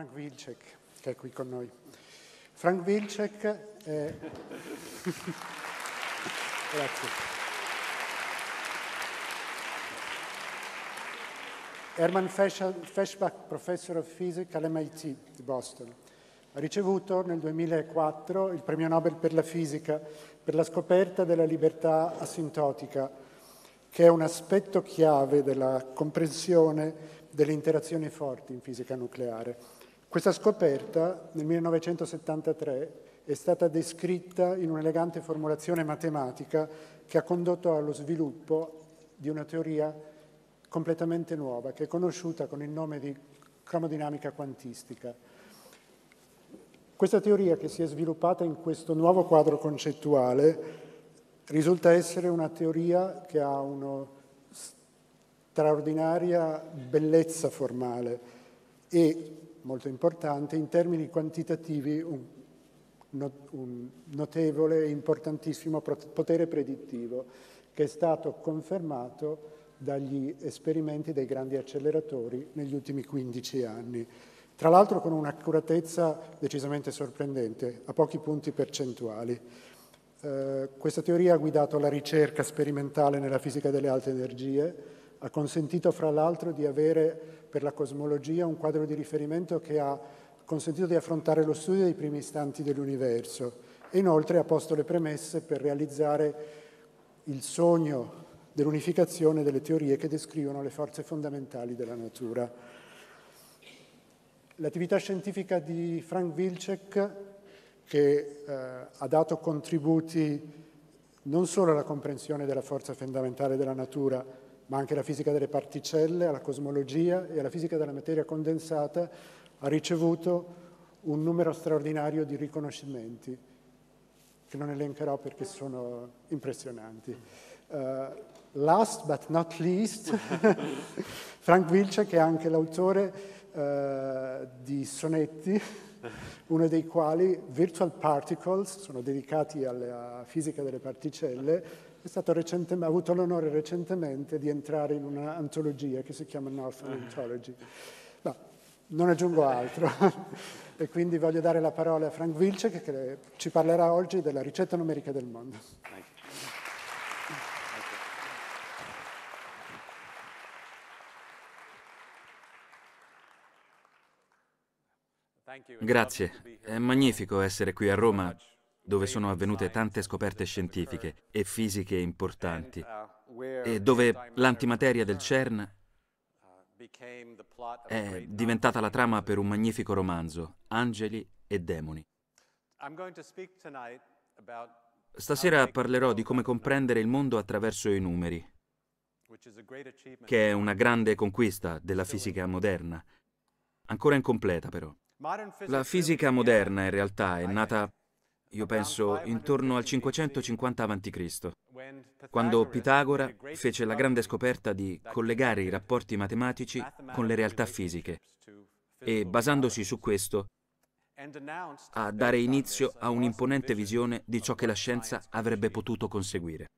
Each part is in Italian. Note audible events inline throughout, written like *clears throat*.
Frank Wilczek, che è qui con noi. Frank Wilczek è... Eh, *laughs* grazie. Herman Feschbach, professor of physics all'MIT di Boston. Ha ricevuto nel 2004 il premio Nobel per la fisica per la scoperta della libertà asintotica, che è un aspetto chiave della comprensione delle interazioni forti in fisica nucleare. Questa scoperta nel 1973 è stata descritta in un'elegante formulazione matematica che ha condotto allo sviluppo di una teoria completamente nuova, che è conosciuta con il nome di cromodinamica quantistica. Questa teoria che si è sviluppata in questo nuovo quadro concettuale risulta essere una teoria che ha una straordinaria bellezza formale e molto importante, in termini quantitativi un, un notevole e importantissimo potere predittivo che è stato confermato dagli esperimenti dei grandi acceleratori negli ultimi 15 anni, tra l'altro con un'accuratezza decisamente sorprendente, a pochi punti percentuali. Eh, questa teoria ha guidato la ricerca sperimentale nella fisica delle alte energie, ha consentito fra l'altro di avere per la cosmologia, un quadro di riferimento che ha consentito di affrontare lo studio dei primi istanti dell'universo e inoltre ha posto le premesse per realizzare il sogno dell'unificazione delle teorie che descrivono le forze fondamentali della natura. L'attività scientifica di Frank Wilczek, che eh, ha dato contributi non solo alla comprensione della forza fondamentale della natura, ma anche la fisica delle particelle, alla cosmologia e alla fisica della materia condensata, ha ricevuto un numero straordinario di riconoscimenti, che non elencherò perché sono impressionanti. Uh, last but not least, *laughs* Frank Wilczek che è anche l'autore uh, di sonetti, uno dei quali Virtual Particles, sono dedicati alla fisica delle particelle, ha avuto l'onore recentemente di entrare in un'antologia che si chiama Northern eh. Anthology. No, non aggiungo altro. *laughs* e quindi voglio dare la parola a Frank Wilczek che ci parlerà oggi della ricetta numerica del mondo. Grazie, è magnifico essere qui a Roma dove sono avvenute tante scoperte scientifiche uh, e fisiche uh, importanti e dove l'antimateria del uh, CERN è diventata la trama per un magnifico romanzo, Angeli e demoni. Stasera parlerò di come comprendere il mondo attraverso i numeri, che è una grande conquista della fisica moderna, ancora incompleta però. La fisica moderna in realtà è nata io penso intorno al 550 a.C., quando Pitagora fece la grande scoperta di collegare i rapporti matematici con le realtà fisiche e, basandosi su questo, a dare inizio a un'imponente visione di ciò che la scienza avrebbe potuto conseguire.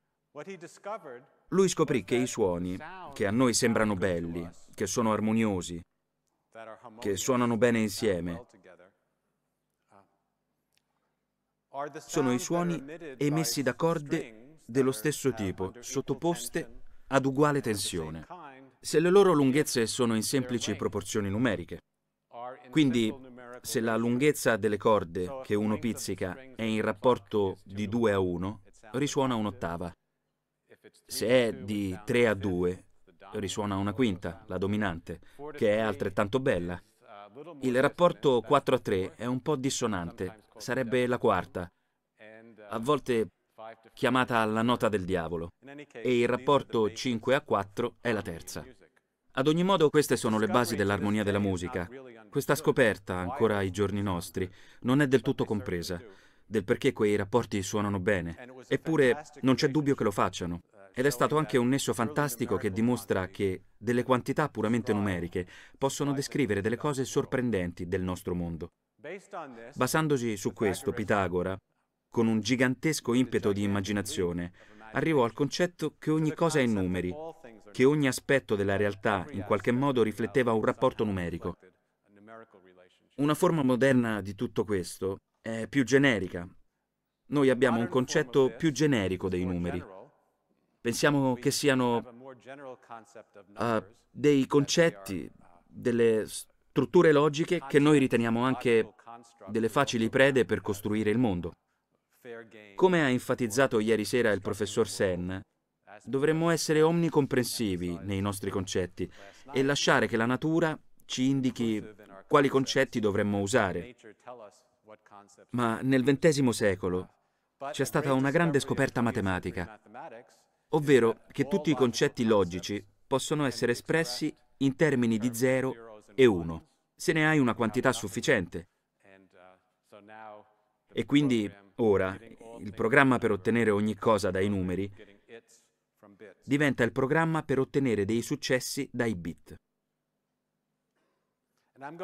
Lui scoprì che i suoni, che a noi sembrano belli, che sono armoniosi, che suonano bene insieme, sono i suoni emessi da corde dello stesso tipo, sottoposte ad uguale tensione, se le loro lunghezze sono in semplici proporzioni numeriche. Quindi, se la lunghezza delle corde che uno pizzica è in rapporto di 2 a 1, risuona un'ottava. Se è di 3 a 2, risuona una quinta, la dominante, che è altrettanto bella. Il rapporto 4 a 3 è un po' dissonante, sarebbe la quarta, a volte chiamata la nota del diavolo, e il rapporto 5 a 4 è la terza. Ad ogni modo queste sono le basi dell'armonia della musica. Questa scoperta, ancora ai giorni nostri, non è del tutto compresa, del perché quei rapporti suonano bene, eppure non c'è dubbio che lo facciano. Ed è stato anche un nesso fantastico che dimostra che delle quantità puramente numeriche possono descrivere delle cose sorprendenti del nostro mondo. Basandosi su questo, Pitagora, con un gigantesco impeto di immaginazione, arrivò al concetto che ogni cosa è in numeri, che ogni aspetto della realtà in qualche modo rifletteva un rapporto numerico. Una forma moderna di tutto questo è più generica. Noi abbiamo un concetto più generico dei numeri. Pensiamo che siano uh, dei concetti, ah, delle strutture logiche che noi riteniamo anche delle facili prede per costruire il mondo. Come ha enfatizzato ieri sera il professor Sen, dovremmo essere omnicomprensivi nei nostri concetti e lasciare che la natura ci indichi quali concetti dovremmo usare. Ma nel XX secolo c'è stata una grande scoperta matematica, ovvero che tutti i concetti logici possono essere espressi in termini di 0 e 1 se ne hai una quantità sufficiente. E quindi ora il programma per ottenere ogni cosa dai numeri diventa il programma per ottenere dei successi dai bit.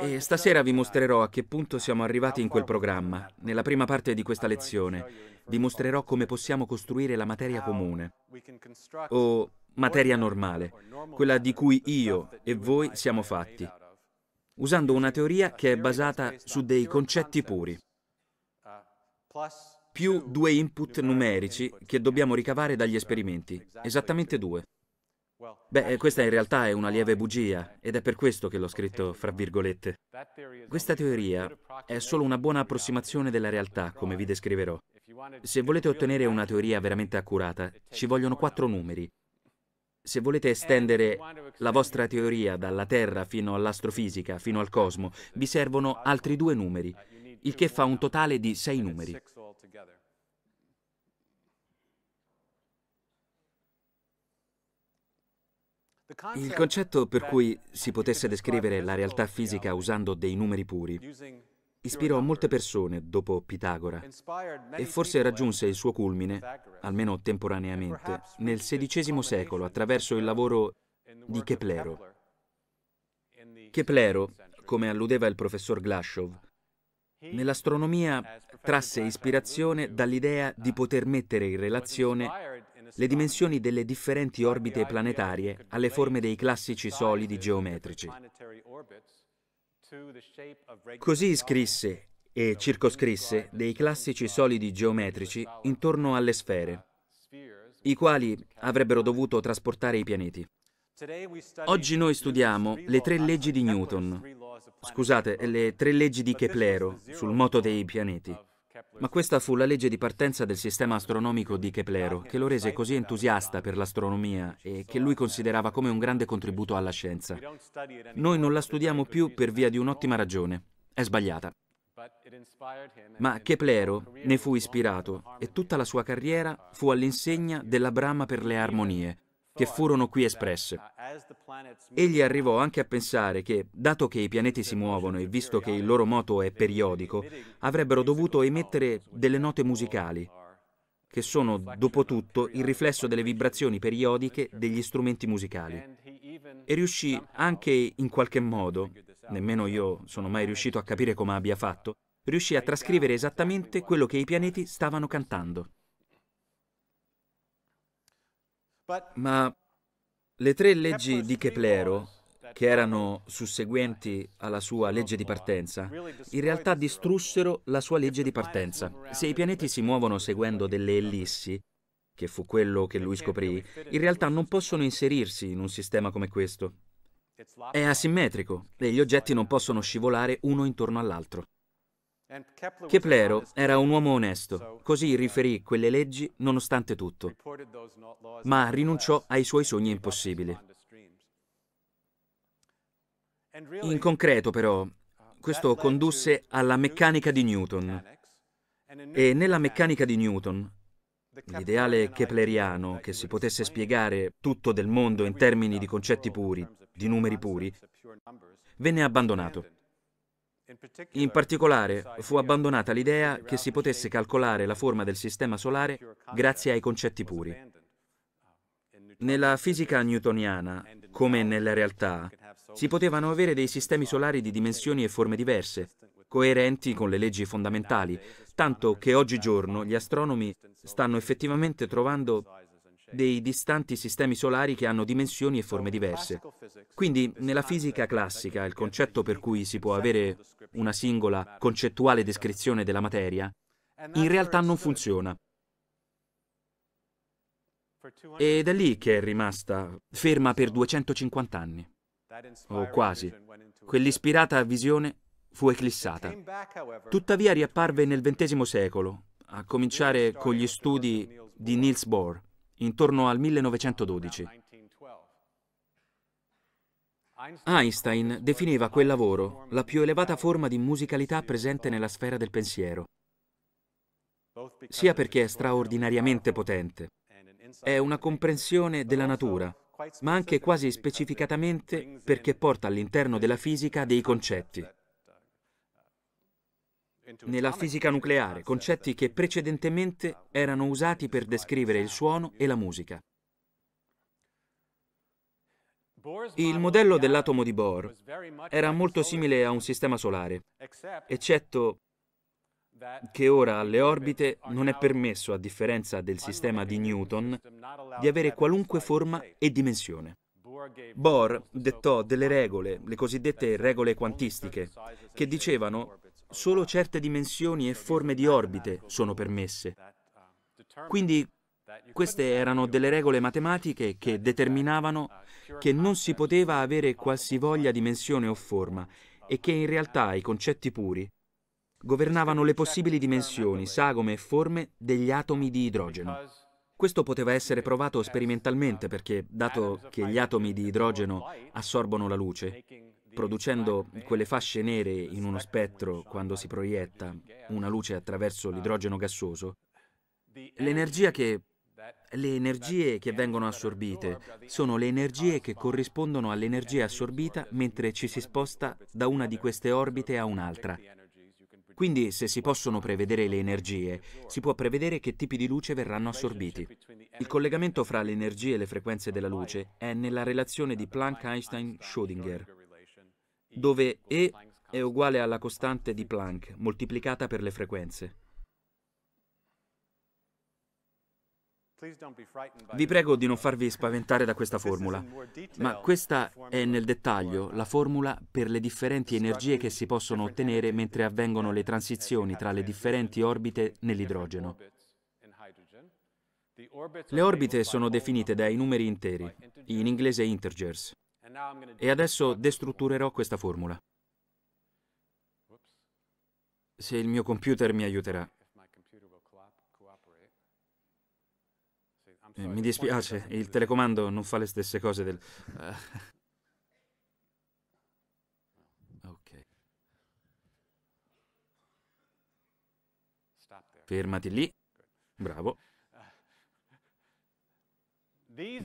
E stasera vi mostrerò a che punto siamo arrivati in quel programma. Nella prima parte di questa lezione vi mostrerò come possiamo costruire la materia comune o materia normale, quella di cui io e voi siamo fatti usando una teoria che è basata su dei concetti puri, più due input numerici che dobbiamo ricavare dagli esperimenti, esattamente due. Beh, eh, questa in realtà è una lieve bugia ed è per questo che l'ho scritto fra virgolette. Questa teoria è solo una buona approssimazione della realtà, come vi descriverò. Se volete ottenere una teoria veramente accurata, ci vogliono quattro numeri, se volete estendere la vostra teoria dalla Terra fino all'astrofisica, fino al cosmo, vi servono altri due numeri, il che fa un totale di sei numeri. Il concetto per cui si potesse descrivere la realtà fisica usando dei numeri puri ispirò molte persone dopo Pitagora e forse raggiunse il suo culmine, almeno temporaneamente, nel XVI secolo attraverso il lavoro di Keplero. Keplero, come alludeva il professor Glashov, nell'astronomia trasse ispirazione dall'idea di poter mettere in relazione le dimensioni delle differenti orbite planetarie alle forme dei classici solidi geometrici. Così scrisse e circoscrisse dei classici solidi geometrici intorno alle sfere, i quali avrebbero dovuto trasportare i pianeti. Oggi noi studiamo le tre leggi di Newton, scusate, le tre leggi di Keplero sul moto dei pianeti. Ma questa fu la legge di partenza del sistema astronomico di Keplero, che lo rese così entusiasta per l'astronomia e che lui considerava come un grande contributo alla scienza. Noi non la studiamo più per via di un'ottima ragione. È sbagliata. Ma Keplero ne fu ispirato e tutta la sua carriera fu all'insegna della brama per le armonie, che furono qui espresse. Egli arrivò anche a pensare che, dato che i pianeti si muovono e visto che il loro moto è periodico, avrebbero dovuto emettere delle note musicali, che sono, dopo tutto, il riflesso delle vibrazioni periodiche degli strumenti musicali. E riuscì anche in qualche modo, nemmeno io sono mai riuscito a capire come abbia fatto, riuscì a trascrivere esattamente quello che i pianeti stavano cantando. Ma le tre leggi di Keplero, che erano susseguenti alla sua legge di partenza, in realtà distrussero la sua legge di partenza. Se i pianeti si muovono seguendo delle ellissi, che fu quello che lui scoprì, in realtà non possono inserirsi in un sistema come questo. È asimmetrico e gli oggetti non possono scivolare uno intorno all'altro. Keplero era un uomo onesto, così riferì quelle leggi nonostante tutto, ma rinunciò ai suoi sogni impossibili. In concreto però, uh, questo condusse alla meccanica di Newton e nella meccanica di Newton L'ideale kepleriano che si potesse spiegare tutto del mondo in termini di concetti puri, di numeri puri, venne abbandonato. In particolare, fu abbandonata l'idea che si potesse calcolare la forma del sistema solare grazie ai concetti puri. Uh, nella fisica newtoniana, come nella realtà, si potevano avere dei sistemi solari di dimensioni e forme diverse, coerenti con le leggi fondamentali, tanto che oggigiorno gli astronomi stanno effettivamente trovando dei distanti sistemi solari che hanno dimensioni e forme diverse. Quindi nella fisica classica il concetto per cui si può avere una singola concettuale descrizione della materia in realtà non funziona. Ed è lì che è rimasta ferma per 250 anni, o quasi. Quell'ispirata visione fu eclissata. Tuttavia riapparve nel XX secolo, a cominciare con gli studi di Niels Bohr, intorno al 1912. Einstein definiva quel lavoro la più elevata forma di musicalità presente nella sfera del pensiero, sia perché è straordinariamente potente, è una comprensione della natura, ma anche quasi specificatamente perché porta all'interno della fisica dei concetti nella fisica nucleare, concetti che precedentemente erano usati per descrivere il suono e la musica. Il modello dell'atomo di Bohr era molto simile a un sistema solare, eccetto che ora alle orbite non è permesso, a differenza del sistema di Newton, di avere qualunque forma e dimensione. Bohr dettò delle regole, le cosiddette regole quantistiche, che dicevano solo certe dimensioni e forme di orbite sono permesse. Quindi queste erano delle regole matematiche che determinavano che non si poteva avere qualsivoglia dimensione o forma e che in realtà i concetti puri governavano le possibili dimensioni, sagome e forme degli atomi di idrogeno. Questo poteva essere provato sperimentalmente perché, dato che gli atomi di idrogeno assorbono la luce, producendo quelle fasce nere in uno spettro quando si proietta una luce attraverso l'idrogeno gassoso, l'energia che le energie che vengono assorbite sono le energie che corrispondono all'energia assorbita mentre ci si sposta da una di queste orbite a un'altra. Quindi se si possono prevedere le energie, si può prevedere che tipi di luce verranno assorbiti. Il collegamento fra le energie e le frequenze della luce è nella relazione di Planck-Einstein-Schrödinger dove E è uguale alla costante di Planck moltiplicata per le frequenze. Vi prego di non farvi spaventare da questa formula, ma questa è nel dettaglio la formula per le differenti energie che si possono ottenere mentre avvengono le transizioni tra le differenti orbite nell'idrogeno. Le orbite sono definite dai numeri interi, in inglese integers. E adesso destrutturerò questa formula. Se il mio computer mi aiuterà. Eh, mi dispiace, il telecomando non fa le stesse cose del... Eh. ok. Fermati lì. Bravo.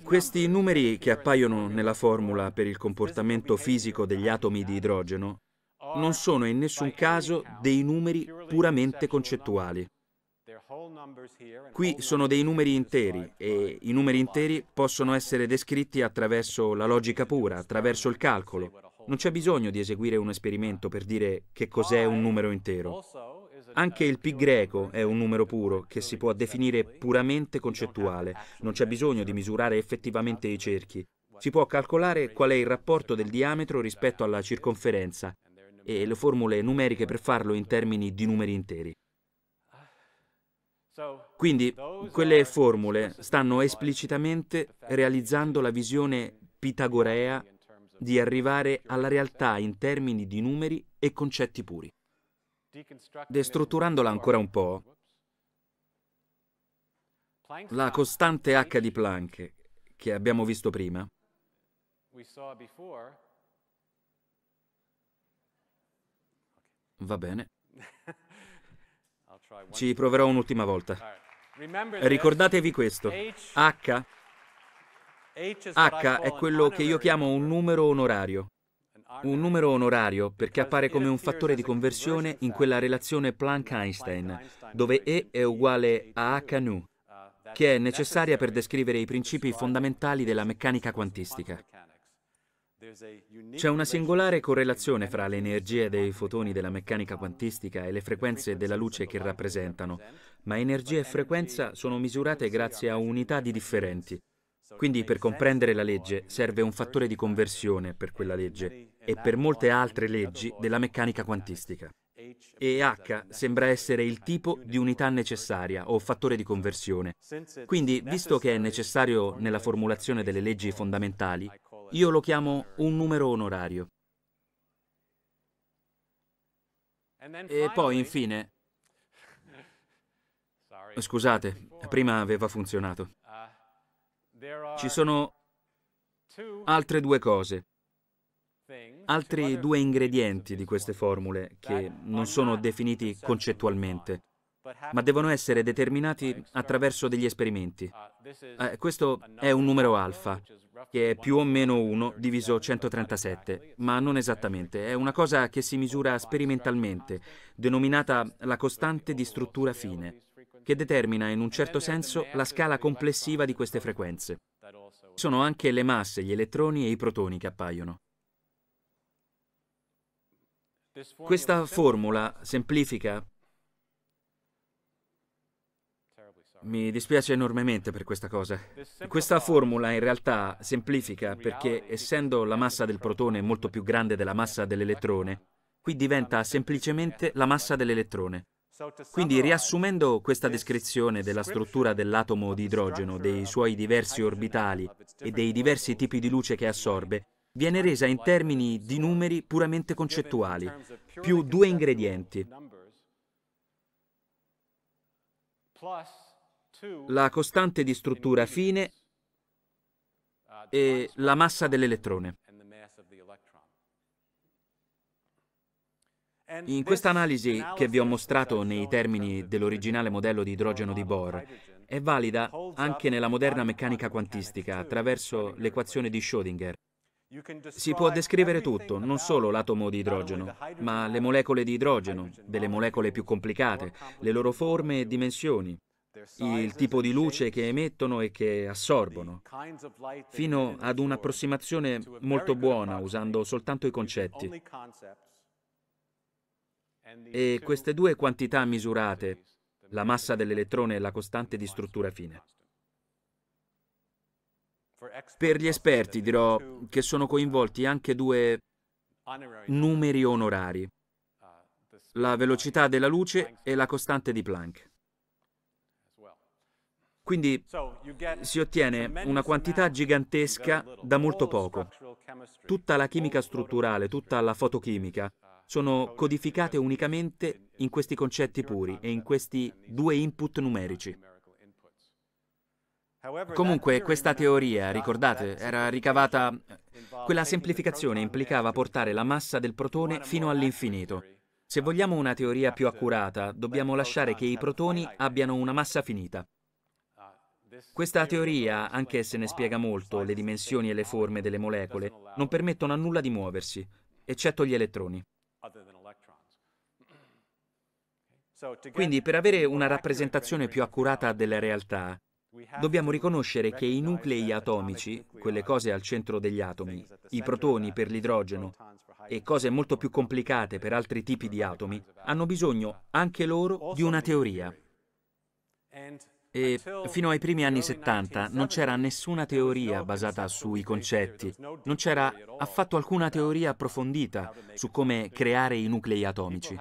Questi numeri che appaiono nella formula per il comportamento fisico degli atomi di idrogeno non sono in nessun caso dei numeri puramente concettuali. Qui sono dei numeri interi e i numeri interi possono essere descritti attraverso la logica pura, attraverso il calcolo. Non c'è bisogno di eseguire un esperimento per dire che cos'è un numero intero. Anche il pi greco è un numero puro che si può definire puramente concettuale, non c'è bisogno di misurare effettivamente i cerchi. Si può calcolare qual è il rapporto del diametro rispetto alla circonferenza e le formule numeriche per farlo in termini di numeri interi. Quindi quelle formule stanno esplicitamente realizzando la visione pitagorea di arrivare alla realtà in termini di numeri e concetti puri. Destrutturandola ancora un po', la costante H di Planck che abbiamo visto prima Va bene. Ci proverò un'ultima volta. Ricordatevi questo. H. H è quello che io chiamo un numero onorario un numero onorario perché appare come un fattore di conversione in quella relazione Planck-Einstein, dove E è uguale a h nu, che è necessaria per descrivere i principi fondamentali della meccanica quantistica. C'è una singolare correlazione fra le energie dei fotoni della meccanica quantistica e le frequenze della luce che rappresentano, ma energia e frequenza sono misurate grazie a unità di differenti. Quindi per comprendere la legge serve un fattore di conversione per quella legge e per molte altre leggi della meccanica quantistica. E H sembra essere il tipo di unità necessaria o fattore di conversione. Quindi, visto che è necessario nella formulazione delle leggi fondamentali, io lo chiamo un numero onorario. E poi, infine... Scusate, prima aveva funzionato. Ci sono altre due cose, altri due ingredienti di queste formule che non sono definiti concettualmente, ma devono essere determinati attraverso degli esperimenti. Eh, questo è un numero alfa, che è più o meno 1 diviso 137, ma non esattamente, è una cosa che si misura sperimentalmente, denominata la costante di struttura fine che determina in un certo senso la scala complessiva di queste frequenze. Sono anche le masse, gli elettroni e i protoni che appaiono. Questa formula semplifica... Mi dispiace enormemente per questa cosa. Questa formula in realtà semplifica perché essendo la massa del protone molto più grande della massa dell'elettrone, qui diventa semplicemente la massa dell'elettrone. Quindi riassumendo questa descrizione della struttura dell'atomo di idrogeno, dei suoi diversi orbitali e dei diversi tipi di luce che assorbe, viene resa in termini di numeri puramente concettuali, più due ingredienti, la costante di struttura fine e la massa dell'elettrone. In questa analisi che vi ho mostrato nei termini dell'originale modello di idrogeno di Bohr è valida anche nella moderna meccanica quantistica attraverso l'equazione di Schrödinger. Si può descrivere tutto, non solo l'atomo di idrogeno, ma le molecole di idrogeno, delle molecole più complicate, le loro forme e dimensioni, il tipo di luce che emettono e che assorbono, fino ad un'approssimazione molto buona usando soltanto i concetti. E queste due quantità misurate, la massa dell'elettrone e la costante di struttura fine. Per gli esperti dirò che sono coinvolti anche due numeri onorari, la velocità della luce e la costante di Planck. Quindi si ottiene una quantità gigantesca da molto poco. Tutta la chimica strutturale, tutta la fotochimica sono codificate unicamente in questi concetti puri e in questi due input numerici. Comunque questa teoria, ricordate, era ricavata... Quella semplificazione implicava portare la massa del protone fino all'infinito. Se vogliamo una teoria più accurata, dobbiamo lasciare che i protoni abbiano una massa finita. Questa teoria, anche se ne spiega molto, le dimensioni e le forme delle molecole, non permettono a nulla di muoversi, eccetto gli elettroni. *clears throat* Quindi per avere una rappresentazione più accurata della realtà, dobbiamo riconoscere che i nuclei atomici, quelle cose al centro degli atomi, i protoni per l'idrogeno e cose molto più complicate per altri tipi di atomi, hanno bisogno anche loro di una teoria. E fino ai primi anni 70 non c'era nessuna teoria basata sui concetti, non c'era affatto alcuna teoria approfondita su come creare i nuclei atomici.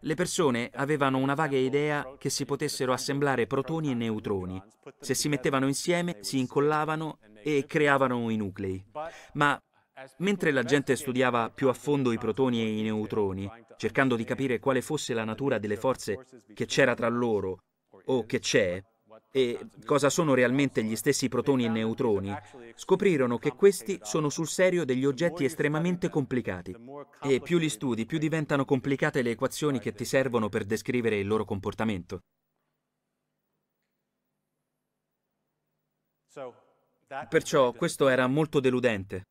Le persone avevano una vaga idea che si potessero assemblare protoni e neutroni. Se si mettevano insieme, si incollavano e creavano i nuclei. Ma Mentre la gente studiava più a fondo i protoni e i neutroni, cercando di capire quale fosse la natura delle forze che c'era tra loro o che c'è e cosa sono realmente gli stessi protoni e neutroni, scoprirono che questi sono sul serio degli oggetti estremamente complicati. E più li studi, più diventano complicate le equazioni che ti servono per descrivere il loro comportamento. Perciò questo era molto deludente.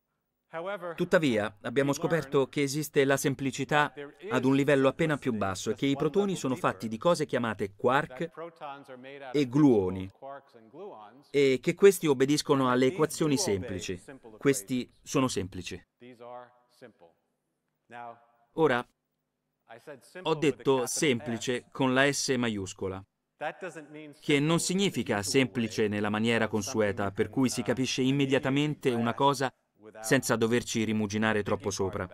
Tuttavia, abbiamo scoperto che esiste la semplicità ad un livello appena più basso e che i protoni sono fatti di cose chiamate quark e gluoni e che questi obbediscono alle equazioni semplici. Questi sono semplici. Ora, ho detto semplice con la S maiuscola che non significa semplice nella maniera consueta, per cui si uh, capisce immediatamente una cosa senza doverci rimuginare troppo sopra.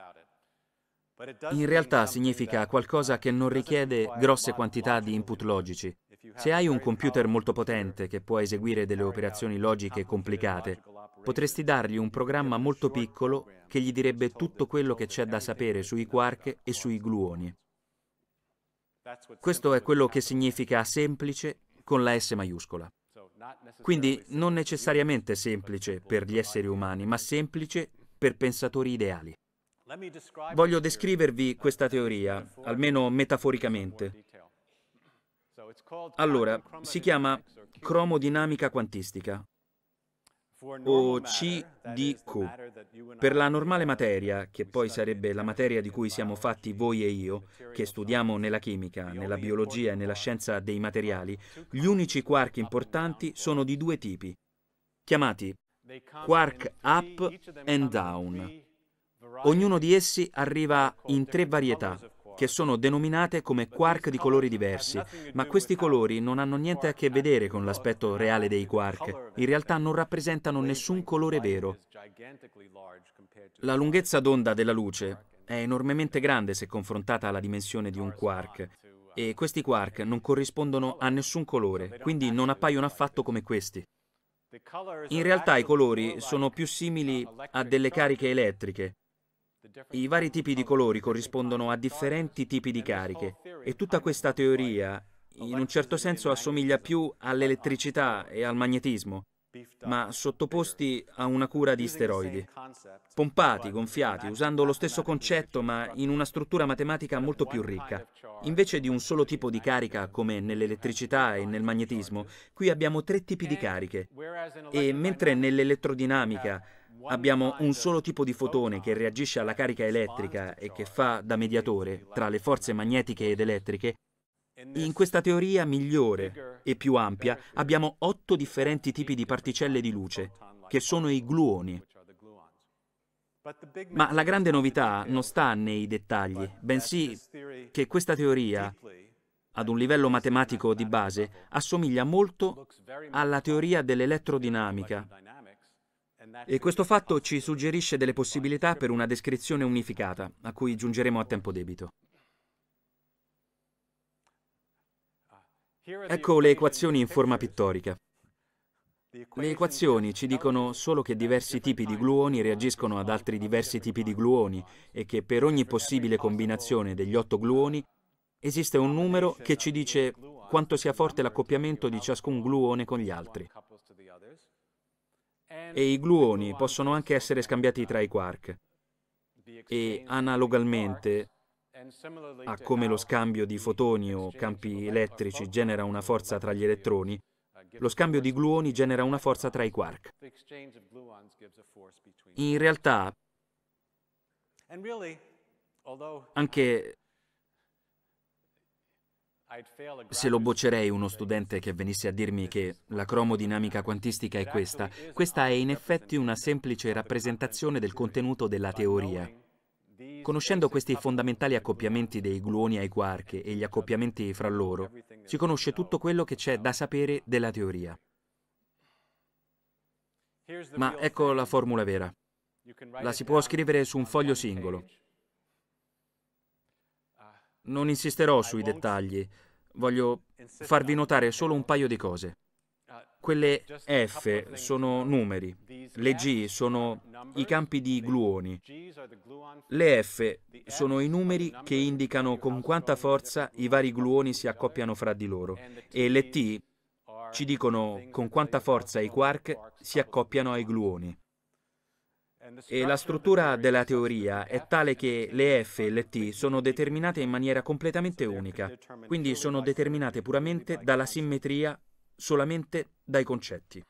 In realtà significa qualcosa che non richiede grosse quantità di input logici. Se hai un computer molto potente che può eseguire delle operazioni logiche complicate, potresti dargli un programma molto piccolo che gli direbbe tutto quello che c'è da sapere sui quark e sui gluoni. Questo è quello che significa semplice con la S maiuscola. Quindi non necessariamente semplice per gli esseri umani, ma semplice per pensatori ideali. Voglio descrivervi questa teoria, almeno metaforicamente. Allora, si chiama cromodinamica quantistica, o CDQ, Per la normale materia, che poi sarebbe la materia di cui siamo fatti voi e io, che studiamo nella chimica, nella biologia e nella scienza dei materiali, gli unici quark importanti sono di due tipi, chiamati quark up and down. Ognuno di essi arriva in tre varietà, che sono denominate come quark di colori diversi, ma questi colori non hanno niente a che vedere con l'aspetto reale dei quark. In realtà non rappresentano nessun colore vero. La lunghezza d'onda della luce è enormemente grande se confrontata alla dimensione di un quark e questi quark non corrispondono a nessun colore, quindi non appaiono affatto come questi. In realtà i colori sono più simili a delle cariche elettriche, i vari tipi di colori corrispondono a differenti tipi di cariche e tutta questa teoria in un certo senso assomiglia più all'elettricità e al magnetismo, ma sottoposti a una cura di steroidi. Pompati, gonfiati, usando lo stesso concetto ma in una struttura matematica molto più ricca. Invece di un solo tipo di carica come nell'elettricità e nel magnetismo, qui abbiamo tre tipi di cariche. E mentre nell'elettrodinamica Abbiamo un solo tipo di fotone che reagisce alla carica elettrica e che fa da mediatore tra le forze magnetiche ed elettriche. In questa teoria migliore e più ampia abbiamo otto differenti tipi di particelle di luce, che sono i gluoni. Ma la grande novità non sta nei dettagli, bensì che questa teoria, ad un livello matematico di base, assomiglia molto alla teoria dell'elettrodinamica, e questo fatto ci suggerisce delle possibilità per una descrizione unificata, a cui giungeremo a tempo debito. Ecco le equazioni in forma pittorica. Le equazioni ci dicono solo che diversi tipi di gluoni reagiscono ad altri diversi tipi di gluoni e che per ogni possibile combinazione degli otto gluoni esiste un numero che ci dice quanto sia forte l'accoppiamento di ciascun gluone con gli altri e i gluoni possono anche essere scambiati tra i quark e analogamente a come lo scambio di fotoni o campi elettrici genera una forza tra gli elettroni, lo scambio di gluoni genera una forza tra i quark. In realtà, anche se lo boccerei uno studente che venisse a dirmi che la cromodinamica quantistica è questa, questa è in effetti una semplice rappresentazione del contenuto della teoria. Conoscendo questi fondamentali accoppiamenti dei gluoni ai quark e gli accoppiamenti fra loro, si conosce tutto quello che c'è da sapere della teoria. Ma ecco la formula vera. La si può scrivere su un foglio singolo. Non insisterò sui dettagli, voglio farvi notare solo un paio di cose. Uh, Quelle F sono numeri, le G sono i campi di gluoni, le F sono i numeri che indicano con quanta forza i vari gluoni si accoppiano fra di loro e le T ci dicono con quanta forza i quark si accoppiano ai gluoni. E la struttura della teoria è tale che le F e le T sono determinate in maniera completamente unica, quindi sono determinate puramente dalla simmetria, solamente dai concetti.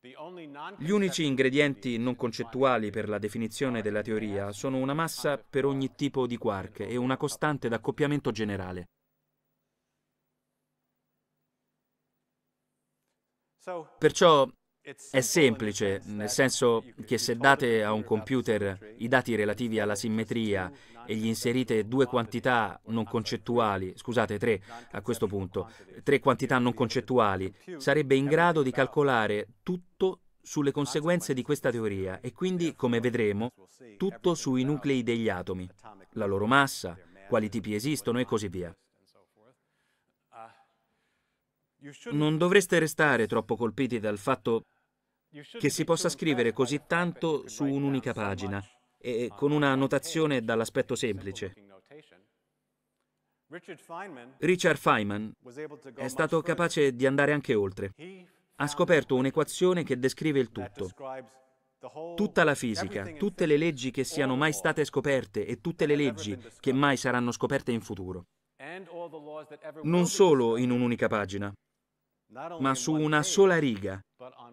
Gli unici ingredienti non concettuali per la definizione della teoria sono una massa per ogni tipo di quark e una costante d'accoppiamento generale. Perciò è semplice, nel senso che se date a un computer i dati relativi alla simmetria e gli inserite due quantità non concettuali, scusate tre a questo punto, tre quantità non concettuali, sarebbe in grado di calcolare tutto sulle conseguenze di questa teoria e quindi, come vedremo, tutto sui nuclei degli atomi, la loro massa, quali tipi esistono e così via. Non dovreste restare troppo colpiti dal fatto che si possa scrivere così tanto su un'unica pagina e con una notazione dall'aspetto semplice. Richard Feynman è stato capace di andare anche oltre. Ha scoperto un'equazione che descrive il tutto. Tutta la fisica, tutte le leggi che siano mai state scoperte e tutte le leggi che mai saranno scoperte in futuro. Non solo in un'unica pagina, ma su una sola riga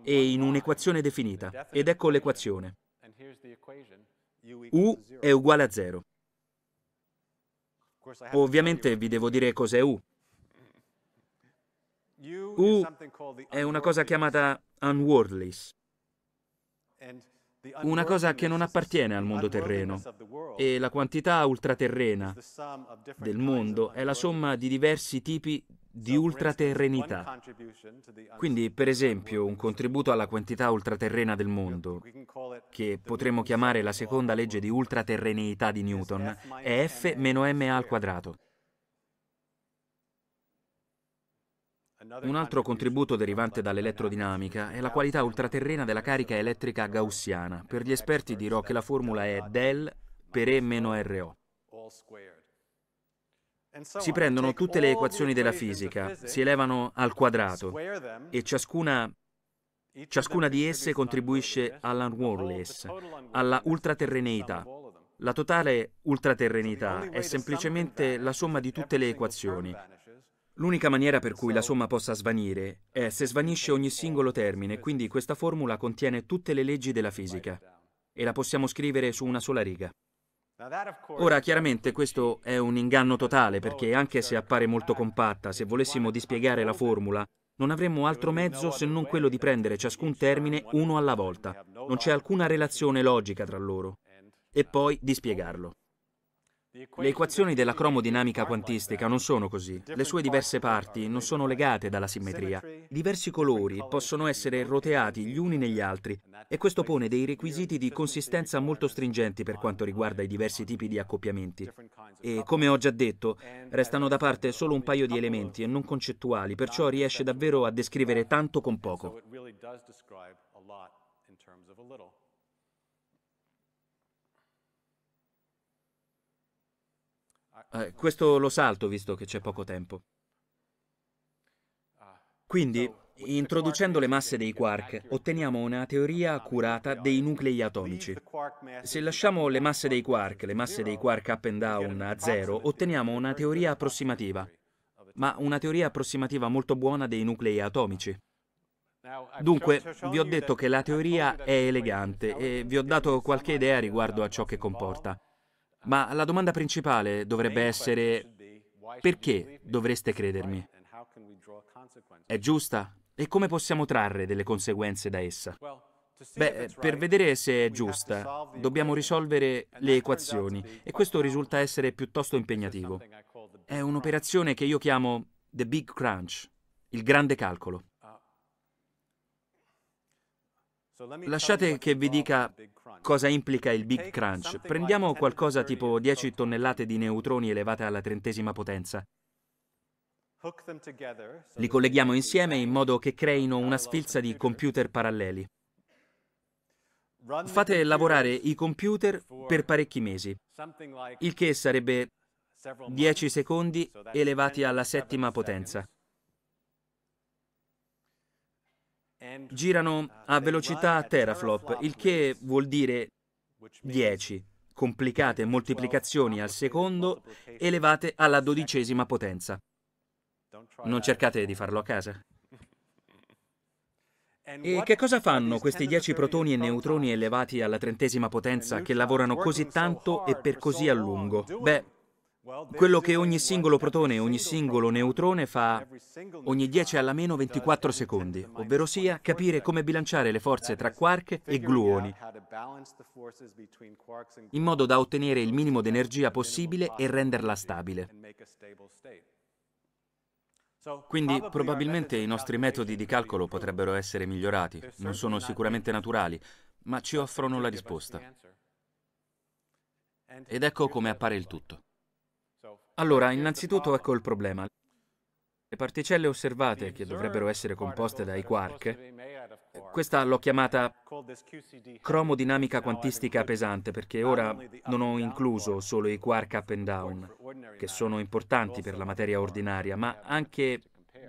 e in un'equazione definita. Ed ecco l'equazione. U è uguale a 0. Ovviamente vi devo dire cos'è U. U è una cosa chiamata unworldless, una cosa che non appartiene al mondo terreno e la quantità ultraterrena del mondo è la somma di diversi tipi di ultraterrenità. Quindi, per esempio, un contributo alla quantità ultraterrena del mondo, che potremmo chiamare la seconda legge di ultraterreneità di Newton, è F ma al quadrato. Un altro contributo derivante dall'elettrodinamica è la qualità ultraterrena della carica elettrica gaussiana. Per gli esperti dirò che la formula è del per E RO. Si prendono tutte le equazioni della fisica, si elevano al quadrato e ciascuna, ciascuna di esse contribuisce all'unworldliness, alla ultraterreneità. La totale ultraterreneità è semplicemente la somma di tutte le equazioni. L'unica maniera per cui la somma possa svanire è se svanisce ogni singolo termine, quindi questa formula contiene tutte le leggi della fisica e la possiamo scrivere su una sola riga. Ora, chiaramente questo è un inganno totale perché anche se appare molto compatta, se volessimo dispiegare la formula, non avremmo altro mezzo se non quello di prendere ciascun termine uno alla volta. Non c'è alcuna relazione logica tra loro. E poi dispiegarlo. Le equazioni della cromodinamica quantistica non sono così. Le sue diverse parti non sono legate dalla simmetria. Diversi colori possono essere roteati gli uni negli altri e questo pone dei requisiti di consistenza molto stringenti per quanto riguarda i diversi tipi di accoppiamenti. E come ho già detto, restano da parte solo un paio di elementi e non concettuali, perciò riesce davvero a descrivere tanto con poco. Eh, questo lo salto visto che c'è poco tempo. Quindi, introducendo le masse dei quark, otteniamo una teoria accurata dei nuclei atomici. Se lasciamo le masse dei quark, le masse dei quark up and down a zero, otteniamo una teoria approssimativa, ma una teoria approssimativa molto buona dei nuclei atomici. Dunque, vi ho detto che la teoria è elegante e vi ho dato qualche idea riguardo a ciò che comporta. Ma la domanda principale dovrebbe essere perché dovreste credermi? È giusta? E come possiamo trarre delle conseguenze da essa? Beh, per vedere se è giusta, dobbiamo risolvere le equazioni e questo risulta essere piuttosto impegnativo. È un'operazione che io chiamo The Big Crunch, il grande calcolo. Lasciate che vi dica cosa implica il Big Crunch. Prendiamo qualcosa tipo 10 tonnellate di neutroni elevate alla trentesima potenza. Li colleghiamo insieme in modo che creino una sfilza di computer paralleli. Fate lavorare i computer per parecchi mesi, il che sarebbe 10 secondi elevati alla settima potenza. girano a velocità teraflop, il che vuol dire 10 complicate moltiplicazioni al secondo elevate alla dodicesima potenza. Non cercate di farlo a casa. E che cosa fanno questi 10 protoni e neutroni elevati alla trentesima potenza che lavorano così tanto e per così a lungo? Beh, quello che ogni singolo protone e ogni singolo neutrone fa ogni 10 alla meno 24 secondi, ovvero sia capire come bilanciare le forze tra quark e gluoni, in modo da ottenere il minimo di energia possibile e renderla stabile. Quindi probabilmente i nostri metodi di calcolo potrebbero essere migliorati, non sono sicuramente naturali, ma ci offrono la risposta. Ed ecco come appare il tutto. Allora, innanzitutto ecco il problema. Le particelle osservate, che dovrebbero essere composte dai quark, eh, questa l'ho chiamata cromodinamica quantistica pesante perché ora non ho incluso solo i quark up and down, che sono importanti per la materia ordinaria, ma anche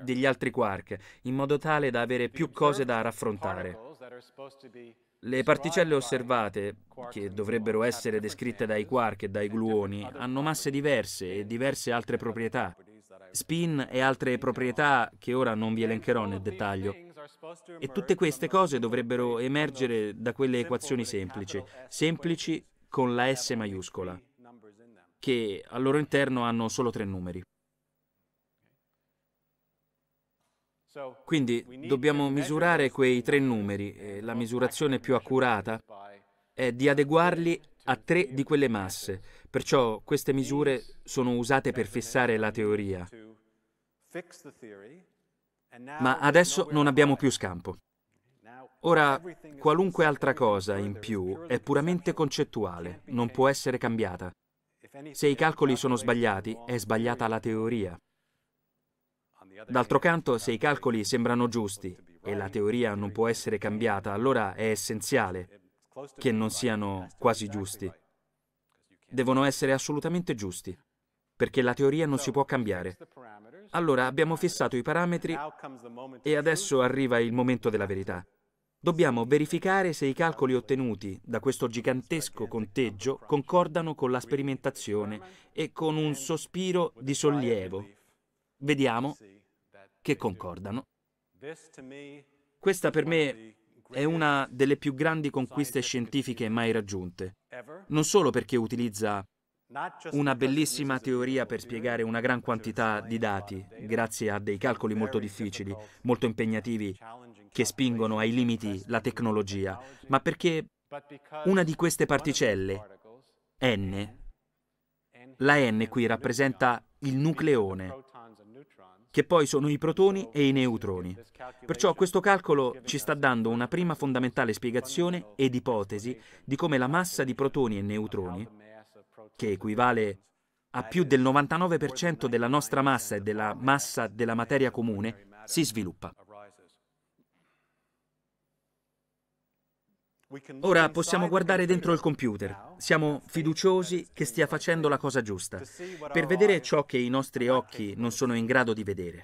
degli altri quark, in modo tale da avere più cose da raffrontare. Le particelle osservate, che dovrebbero essere descritte dai quark e dai gluoni, hanno masse diverse e diverse altre proprietà, spin e altre proprietà che ora non vi elencherò nel dettaglio. E tutte queste cose dovrebbero emergere da quelle equazioni semplici, semplici con la S maiuscola, che al loro interno hanno solo tre numeri. Quindi dobbiamo misurare quei tre numeri e la misurazione più accurata è di adeguarli a tre di quelle masse, perciò queste misure sono usate per fissare la teoria. Ma adesso non abbiamo più scampo. Ora, qualunque altra cosa in più è puramente concettuale, non può essere cambiata. Se i calcoli sono sbagliati, è sbagliata la teoria. D'altro canto, se i calcoli sembrano giusti e la teoria non può essere cambiata, allora è essenziale che non siano quasi giusti. Devono essere assolutamente giusti, perché la teoria non si può cambiare. Allora abbiamo fissato i parametri e adesso arriva il momento della verità. Dobbiamo verificare se i calcoli ottenuti da questo gigantesco conteggio concordano con la sperimentazione e con un sospiro di sollievo. Vediamo che concordano. Questa per me è una delle più grandi conquiste scientifiche mai raggiunte, non solo perché utilizza una bellissima teoria per spiegare una gran quantità di dati, grazie a dei calcoli molto difficili, molto impegnativi, che spingono ai limiti la tecnologia, ma perché una di queste particelle, n, la n qui rappresenta il nucleone, che poi sono i protoni e i neutroni. Perciò questo calcolo ci sta dando una prima fondamentale spiegazione ed ipotesi di come la massa di protoni e neutroni, che equivale a più del 99% della nostra massa e della massa della materia comune, si sviluppa. Ora possiamo guardare dentro il computer. Siamo fiduciosi che stia facendo la cosa giusta, per vedere ciò che i nostri occhi non sono in grado di vedere.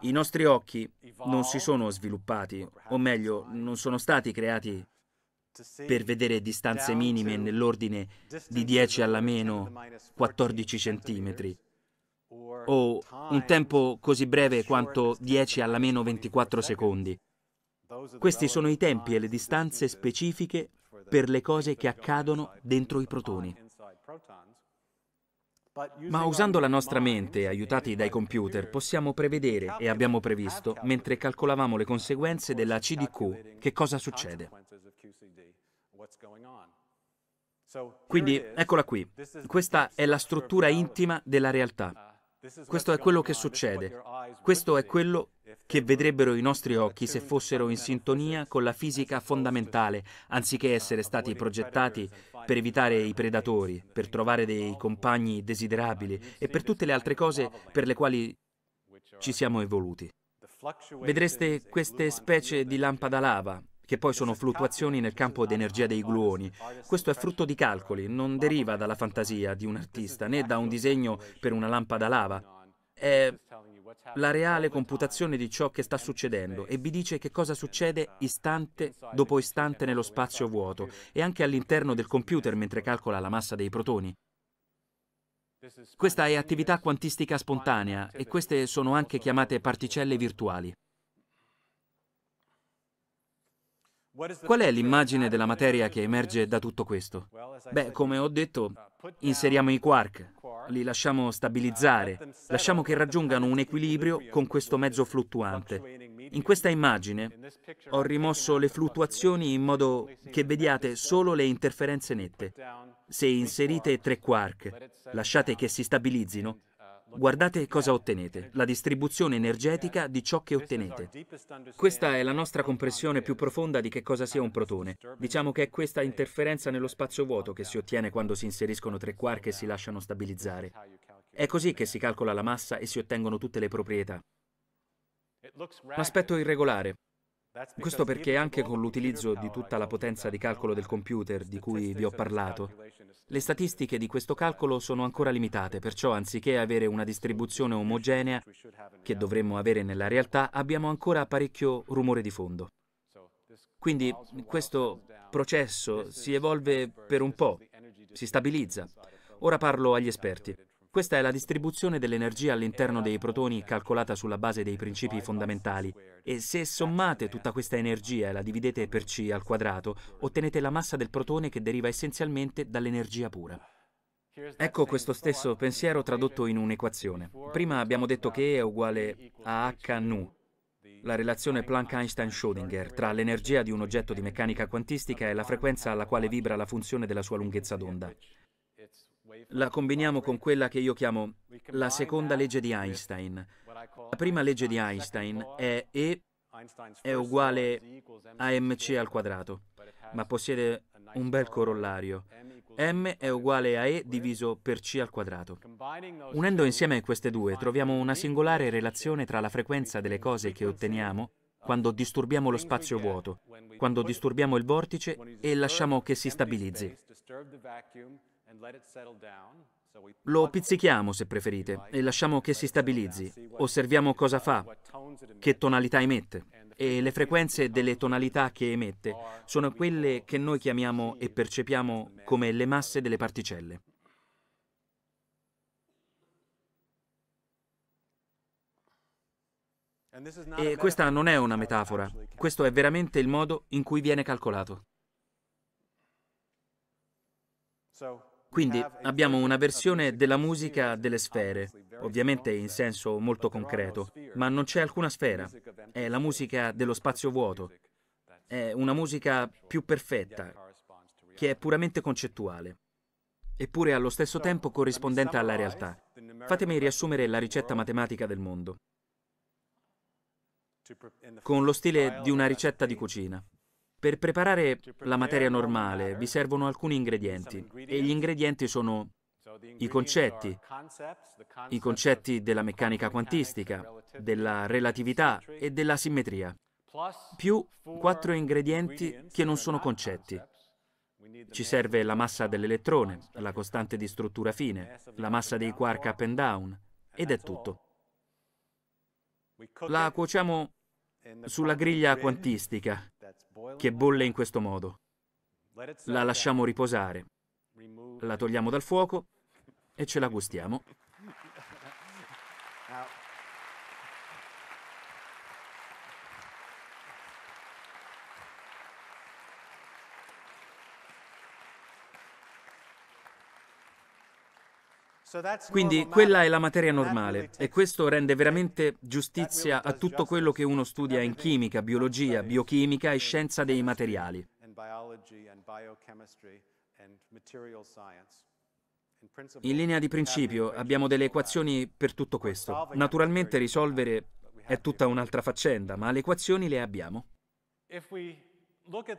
I nostri occhi non si sono sviluppati, o meglio, non sono stati creati per vedere distanze minime nell'ordine di 10 alla meno 14 centimetri, o un tempo così breve quanto 10 alla meno 24 secondi. Questi sono i tempi e le distanze specifiche per le cose che accadono dentro i protoni. Ma usando la nostra mente, aiutati dai computer, possiamo prevedere, e abbiamo previsto, mentre calcolavamo le conseguenze della CDQ, che cosa succede. Quindi eccola qui, questa è la struttura intima della realtà. Questo è quello che succede. Questo è quello che vedrebbero i nostri occhi se fossero in sintonia con la fisica fondamentale, anziché essere stati progettati per evitare i predatori, per trovare dei compagni desiderabili e per tutte le altre cose per le quali ci siamo evoluti. Vedreste queste specie di lampada lava che poi sono fluttuazioni nel campo d'energia dei gluoni. Questo è frutto di calcoli, non deriva dalla fantasia di un artista né da un disegno per una lampada lava. È la reale computazione di ciò che sta succedendo e vi dice che cosa succede istante dopo istante nello spazio vuoto e anche all'interno del computer mentre calcola la massa dei protoni. Questa è attività quantistica spontanea e queste sono anche chiamate particelle virtuali. Qual è l'immagine della materia che emerge da tutto questo? Beh, come ho detto, inseriamo i quark, li lasciamo stabilizzare, lasciamo che raggiungano un equilibrio con questo mezzo fluttuante. In questa immagine ho rimosso le fluttuazioni in modo che vediate solo le interferenze nette. Se inserite tre quark, lasciate che si stabilizzino, Guardate cosa ottenete, la distribuzione energetica di ciò che ottenete. Questa è la nostra compressione più profonda di che cosa sia un protone. Diciamo che è questa interferenza nello spazio vuoto che si ottiene quando si inseriscono tre quark e si lasciano stabilizzare. È così che si calcola la massa e si ottengono tutte le proprietà. L'aspetto irregolare, questo perché anche con l'utilizzo di tutta la potenza di calcolo del computer di cui vi ho parlato, le statistiche di questo calcolo sono ancora limitate, perciò anziché avere una distribuzione omogenea che dovremmo avere nella realtà, abbiamo ancora parecchio rumore di fondo. Quindi questo processo si evolve per un po', si stabilizza. Ora parlo agli esperti. Questa è la distribuzione dell'energia all'interno dei protoni calcolata sulla base dei principi fondamentali. E se sommate tutta questa energia e la dividete per c al quadrato, ottenete la massa del protone che deriva essenzialmente dall'energia pura. Ecco questo stesso pensiero tradotto in un'equazione. Prima abbiamo detto che E è uguale a h nu, la relazione Planck-Einstein-Schrödinger tra l'energia di un oggetto di meccanica quantistica e la frequenza alla quale vibra la funzione della sua lunghezza d'onda la combiniamo con quella che io chiamo la seconda legge di Einstein. La prima legge di Einstein è E è uguale a mc al quadrato, ma possiede un bel corollario. m è uguale a e diviso per c al quadrato. Unendo insieme queste due, troviamo una singolare relazione tra la frequenza delle cose che otteniamo quando disturbiamo lo spazio vuoto, quando disturbiamo il vortice e lasciamo che si stabilizzi. Lo pizzichiamo se preferite e lasciamo che si stabilizzi. Osserviamo cosa fa, che tonalità emette. E le frequenze delle tonalità che emette sono quelle che noi chiamiamo e percepiamo come le masse delle particelle. E questa non è una metafora, questo è veramente il modo in cui viene calcolato. Quindi abbiamo una versione della musica delle sfere, ovviamente in senso molto concreto, ma non c'è alcuna sfera, è la musica dello spazio vuoto, è una musica più perfetta, che è puramente concettuale, eppure allo stesso tempo corrispondente alla realtà. Fatemi riassumere la ricetta matematica del mondo, con lo stile di una ricetta di cucina. Per preparare la materia normale vi servono alcuni ingredienti e gli ingredienti sono i concetti, i concetti della meccanica quantistica, della relatività e della simmetria, più quattro ingredienti che non sono concetti. Ci serve la massa dell'elettrone, la costante di struttura fine, la massa dei quark up and down, ed è tutto. La cuociamo sulla griglia quantistica che bolle in questo modo. La lasciamo riposare, la togliamo dal fuoco e ce la gustiamo. Quindi quella è la materia normale e questo rende veramente giustizia a tutto quello che uno studia in chimica, biologia, biochimica e scienza dei materiali. In linea di principio abbiamo delle equazioni per tutto questo. Naturalmente risolvere è tutta un'altra faccenda, ma le equazioni le abbiamo.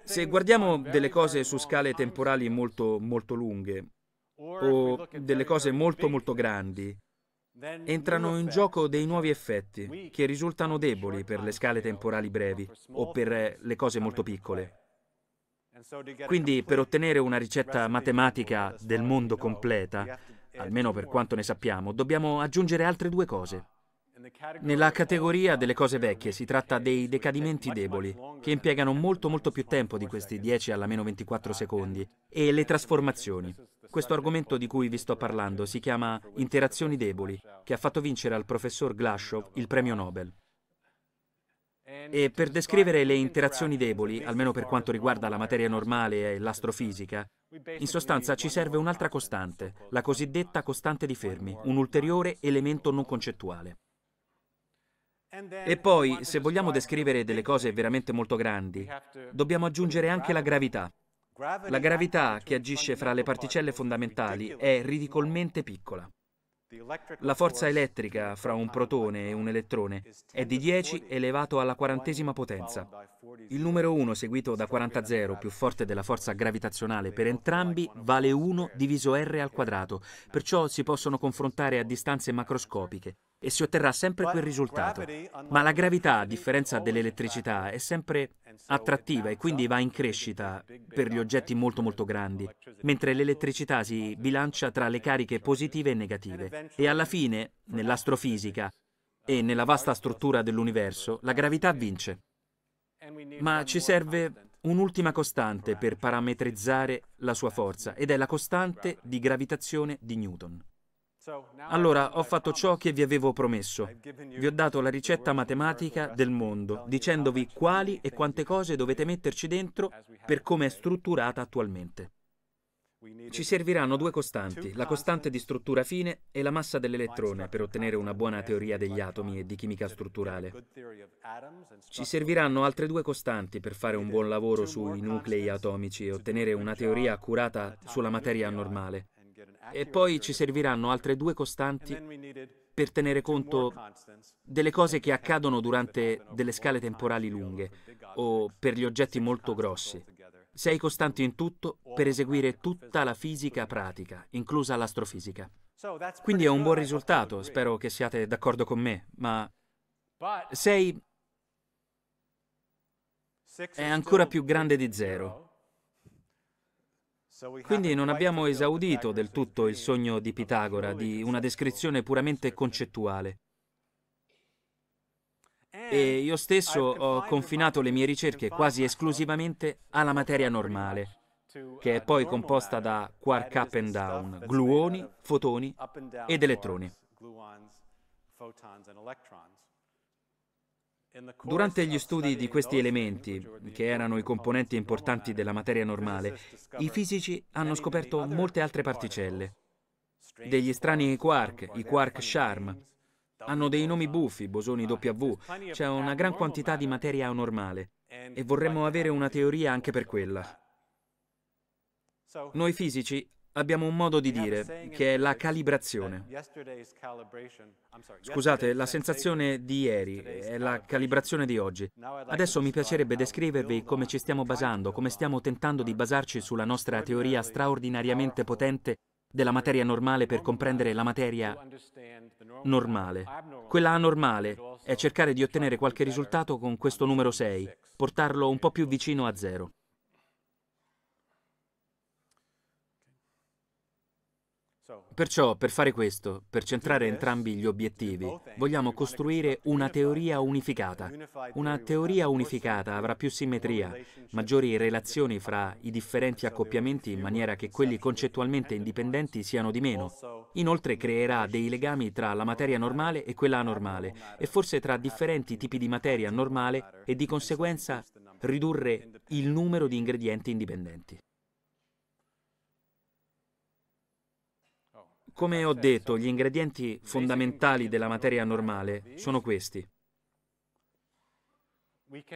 Se guardiamo delle cose su scale temporali molto, molto lunghe, o delle cose molto molto grandi, entrano in gioco dei nuovi effetti che risultano deboli per le scale temporali brevi o per eh, le cose molto piccole. Quindi per ottenere una ricetta matematica del mondo completa, almeno per quanto ne sappiamo, dobbiamo aggiungere altre due cose. Ah, Nella categoria delle cose vecchie si tratta dei decadimenti deboli, che impiegano molto molto più tempo di questi 10 alla meno 24 ah, secondi, e le trasformazioni. Questo argomento di cui vi sto parlando si chiama interazioni deboli, che ha fatto vincere al professor Glashow il premio Nobel. E per descrivere le interazioni deboli, almeno per quanto riguarda la materia normale e l'astrofisica, in sostanza ci serve un'altra costante, la cosiddetta costante di Fermi, un ulteriore elemento non concettuale. E poi, se vogliamo descrivere delle cose veramente molto grandi, dobbiamo aggiungere anche la gravità. La gravità che agisce fra le particelle fondamentali è ridicolmente piccola. La forza elettrica fra un protone e un elettrone è di 10 elevato alla quarantesima potenza. Il numero 1 seguito da 40 più forte della forza gravitazionale per entrambi vale 1 diviso r al quadrato, perciò si possono confrontare a distanze macroscopiche e si otterrà sempre quel risultato. Ma la gravità, a differenza dell'elettricità, è sempre attrattiva e quindi va in crescita per gli oggetti molto molto grandi, mentre l'elettricità si bilancia tra le cariche positive e negative. E alla fine, nell'astrofisica e nella vasta struttura dell'universo, la gravità vince. Ma ci serve un'ultima costante per parametrizzare la sua forza ed è la costante di gravitazione di Newton. Allora ho fatto ciò che vi avevo promesso. Vi ho dato la ricetta matematica del mondo, dicendovi quali e quante cose dovete metterci dentro per come è strutturata attualmente. Ci serviranno due costanti, la costante di struttura fine e la massa dell'elettrone per ottenere una buona teoria degli atomi e di chimica strutturale. Ci serviranno altre due costanti per fare un buon lavoro sui nuclei atomici e ottenere una teoria accurata sulla materia normale e poi ci serviranno altre due costanti per tenere conto delle cose che accadono durante delle scale temporali lunghe o per gli oggetti molto grossi. Sei costanti in tutto per eseguire tutta la fisica pratica, inclusa l'astrofisica. Quindi è un buon risultato, spero che siate d'accordo con me, ma sei è ancora più grande di zero. Quindi non abbiamo esaudito del tutto il sogno di Pitagora, di una descrizione puramente concettuale. E io stesso ho confinato le mie ricerche quasi esclusivamente alla materia normale, che è poi composta da quark up and down, gluoni, fotoni ed elettroni. Durante gli studi di questi elementi, che erano i componenti importanti della materia normale, i fisici hanno scoperto molte altre particelle. Degli strani quark, i quark charm, hanno dei nomi buffi, bosoni W, c'è una gran quantità di materia anormale e vorremmo avere una teoria anche per quella. Noi fisici abbiamo un modo di dire, che è la calibrazione. Scusate, la sensazione di ieri è la calibrazione di oggi. Adesso mi piacerebbe descrivervi come ci stiamo basando, come stiamo tentando di basarci sulla nostra teoria straordinariamente potente della materia normale per comprendere la materia normale. Quella anormale è cercare di ottenere qualche risultato con questo numero 6, portarlo un po' più vicino a zero. Perciò, per fare questo, per centrare entrambi gli obiettivi, vogliamo costruire una teoria unificata. Una teoria unificata avrà più simmetria, maggiori relazioni fra i differenti accoppiamenti in maniera che quelli concettualmente indipendenti siano di meno. Inoltre creerà dei legami tra la materia normale e quella anormale, e forse tra differenti tipi di materia normale e di conseguenza ridurre il numero di ingredienti indipendenti. Come ho detto, gli ingredienti fondamentali della materia normale sono questi.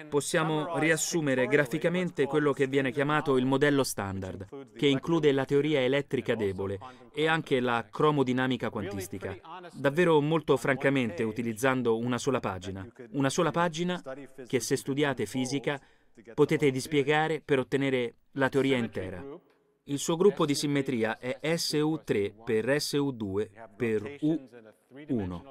Possiamo riassumere graficamente quello che viene chiamato il modello standard, che include la teoria elettrica debole e anche la cromodinamica quantistica. Davvero molto francamente, utilizzando una sola pagina. Una sola pagina che se studiate fisica potete dispiegare per ottenere la teoria intera. Il suo gruppo di simmetria è SU3 per SU2 per U1.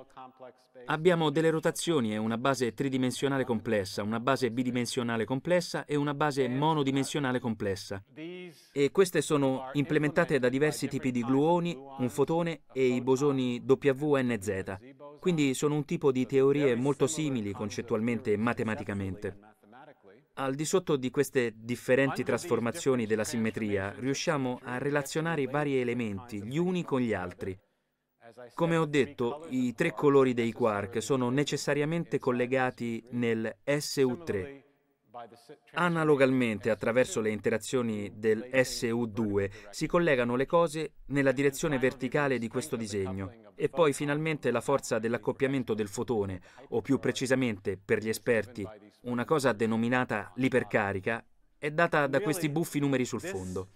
Abbiamo delle rotazioni e una base tridimensionale complessa, una base bidimensionale complessa e una base monodimensionale complessa. E queste sono implementate da diversi tipi di gluoni, un fotone e i bosoni WNZ. Quindi sono un tipo di teorie molto simili concettualmente e matematicamente. Al di sotto di queste differenti trasformazioni della simmetria, riusciamo a relazionare i vari elementi, gli uni con gli altri. Come ho detto, i tre colori dei quark sono necessariamente collegati nel SU3. Analogamente, attraverso le interazioni del SU2, si collegano le cose nella direzione verticale di questo disegno. E poi finalmente la forza dell'accoppiamento del fotone, o più precisamente, per gli esperti, una cosa denominata l'ipercarica, è data da questi buffi numeri sul fondo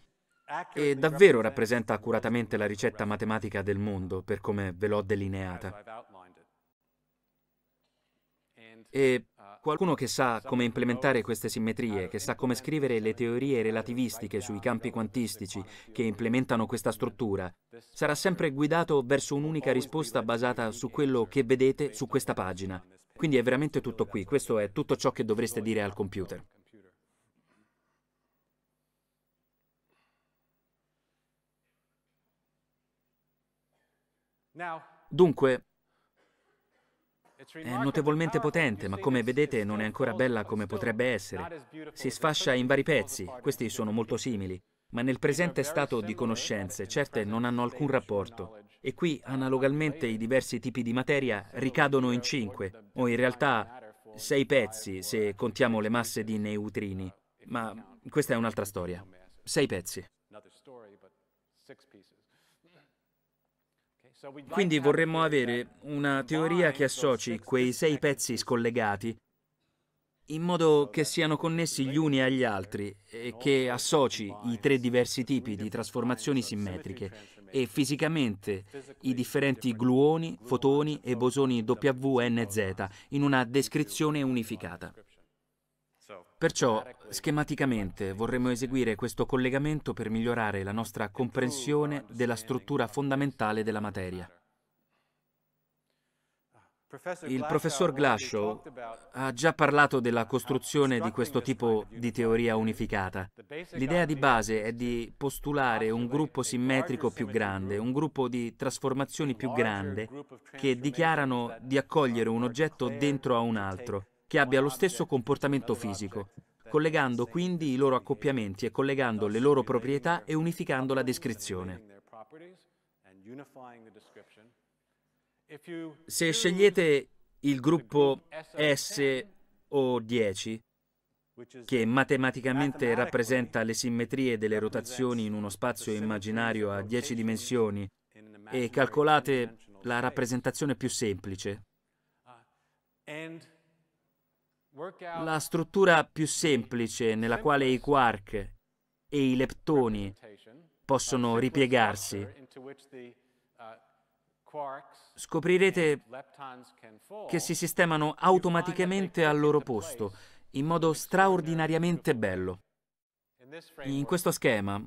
e davvero rappresenta accuratamente la ricetta matematica del mondo per come ve l'ho delineata. E qualcuno che sa come implementare queste simmetrie, che sa come scrivere le teorie relativistiche sui campi quantistici che implementano questa struttura, sarà sempre guidato verso un'unica risposta basata su quello che vedete su questa pagina quindi è veramente tutto qui, questo è tutto ciò che dovreste dire al computer. Dunque, è notevolmente potente, ma come vedete non è ancora bella come potrebbe essere. Si sfascia in vari pezzi, questi sono molto simili, ma nel presente stato di conoscenze certe non hanno alcun rapporto. E qui analogamente i diversi tipi di materia ricadono in cinque, o in realtà sei pezzi se contiamo le masse di neutrini. Ma questa è un'altra storia. Sei pezzi. Quindi vorremmo avere una teoria che associ quei sei pezzi scollegati in modo che siano connessi gli uni agli altri e che associ i tre diversi tipi di trasformazioni simmetriche e fisicamente i differenti gluoni, fotoni cioè e bosoni WNZ in una descrizione unificata. Perciò, schematicamente, vorremmo eseguire questo collegamento per migliorare la nostra comprensione della struttura fondamentale della materia. Il professor Glashow ha già parlato della costruzione di questo tipo di teoria unificata. L'idea di base è di postulare un gruppo simmetrico più grande, un gruppo di trasformazioni più grande che dichiarano di accogliere un oggetto dentro a un altro, che abbia lo stesso comportamento fisico, collegando quindi i loro accoppiamenti e collegando le loro proprietà e unificando la descrizione. Se scegliete il gruppo S o 10, che matematicamente rappresenta le simmetrie delle rotazioni in uno spazio immaginario a 10 dimensioni, e calcolate la rappresentazione più semplice, la struttura più semplice nella quale i quark e i leptoni possono ripiegarsi Scoprirete che si sistemano automaticamente al loro posto, in modo straordinariamente bello. In questo schema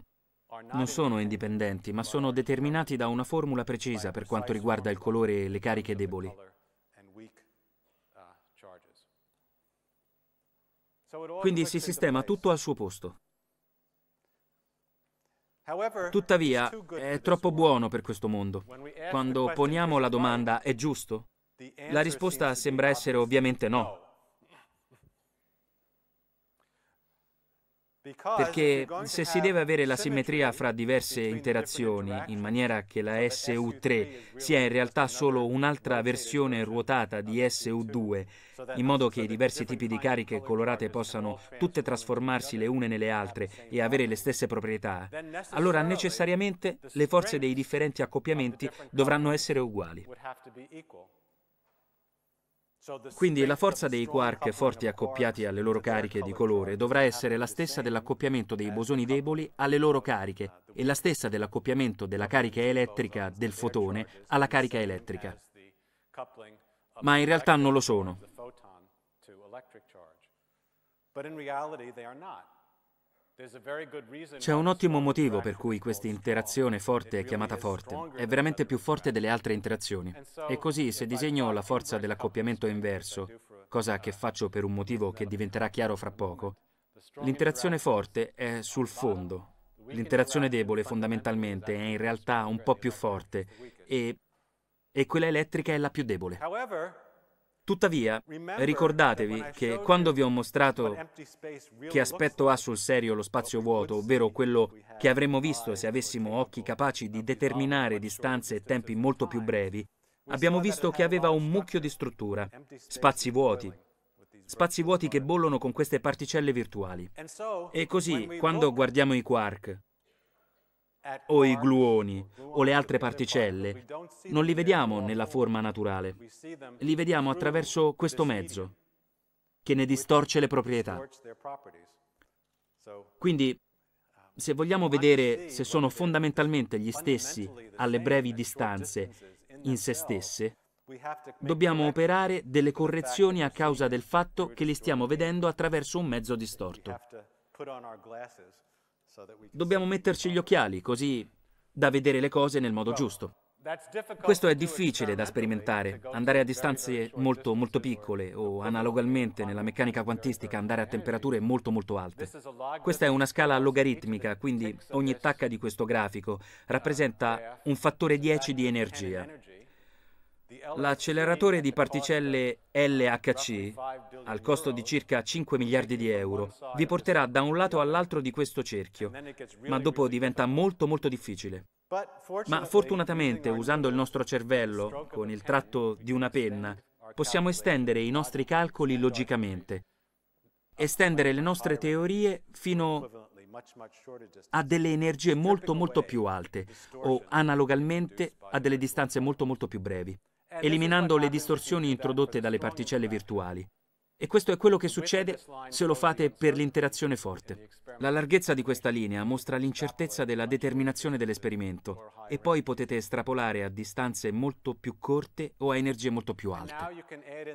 non sono indipendenti, ma sono determinati da una formula precisa per quanto riguarda il colore e le cariche deboli. Uh, Quindi si sistema tutto al suo posto. Tuttavia, è troppo buono per questo mondo. Quando poniamo la domanda è giusto? La risposta sembra essere ovviamente no. Perché se si deve avere la simmetria fra diverse interazioni, in maniera che la SU3 sia in realtà solo un'altra versione ruotata di SU2, in modo che i diversi tipi di cariche colorate possano tutte trasformarsi le une nelle altre e avere le stesse proprietà, allora necessariamente le forze dei differenti accoppiamenti dovranno essere uguali. Quindi la forza dei quark forti accoppiati alle loro cariche di colore dovrà essere la stessa dell'accoppiamento dei bosoni deboli alle loro cariche e la stessa dell'accoppiamento della carica elettrica del fotone alla carica elettrica. Ma in realtà non lo sono. But in reality they are not. C'è un ottimo motivo per cui questa interazione forte è chiamata forte, è veramente più forte delle altre interazioni. E così se disegno la forza dell'accoppiamento inverso, cosa che faccio per un motivo che diventerà chiaro fra poco, l'interazione forte è sul fondo. L'interazione debole fondamentalmente è in realtà un po' più forte e, e quella elettrica è la più debole. Tuttavia, ricordatevi che quando vi ho mostrato che aspetto ha sul serio lo spazio vuoto, ovvero quello che avremmo visto se avessimo occhi capaci di determinare distanze e tempi molto più brevi, abbiamo visto che aveva un mucchio di struttura, spazi vuoti, spazi vuoti che bollono con queste particelle virtuali. E così, quando guardiamo i quark, o i gluoni o le altre particelle, non li vediamo nella forma naturale, li vediamo attraverso questo mezzo che ne distorce le proprietà. Quindi, se vogliamo vedere se sono fondamentalmente gli stessi alle brevi distanze in se stesse, dobbiamo operare delle correzioni a causa del fatto che li stiamo vedendo attraverso un mezzo distorto. Dobbiamo metterci gli occhiali così da vedere le cose nel modo giusto. Questo è difficile da sperimentare, andare a distanze molto molto piccole o analogamente nella meccanica quantistica andare a temperature molto molto alte. Questa è una scala logaritmica, quindi ogni tacca di questo grafico uh, rappresenta un fattore 10 di energia. L'acceleratore di particelle LHC, al costo di circa 5 miliardi di euro, vi porterà da un lato all'altro di questo cerchio, ma dopo diventa molto molto difficile. Ma fortunatamente, usando il nostro cervello, con il tratto di una penna, possiamo estendere i nostri calcoli logicamente, estendere le nostre teorie fino a delle energie molto molto più alte o analogamente a delle distanze molto molto più brevi eliminando le distorsioni introdotte dalle particelle virtuali. E questo è quello che succede se lo fate per l'interazione forte. La larghezza di questa linea mostra l'incertezza della determinazione dell'esperimento e poi potete estrapolare a distanze molto più corte o a energie molto più alte.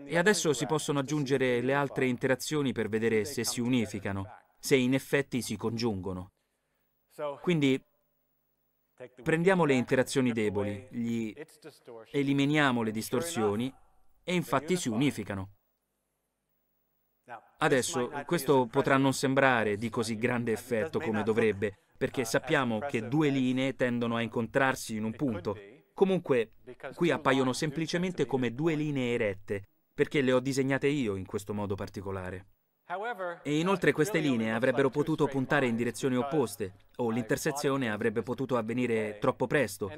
E adesso si possono aggiungere le altre interazioni per vedere se si unificano, se in effetti si congiungono. Quindi Prendiamo le interazioni deboli, gli eliminiamo le distorsioni e infatti si unificano. Adesso, questo potrà non sembrare di così grande effetto come dovrebbe, perché sappiamo che due linee tendono a incontrarsi in un punto. Comunque, qui appaiono semplicemente come due linee erette, perché le ho disegnate io in questo modo particolare. E inoltre queste linee avrebbero potuto puntare in direzioni opposte o l'intersezione avrebbe potuto avvenire troppo presto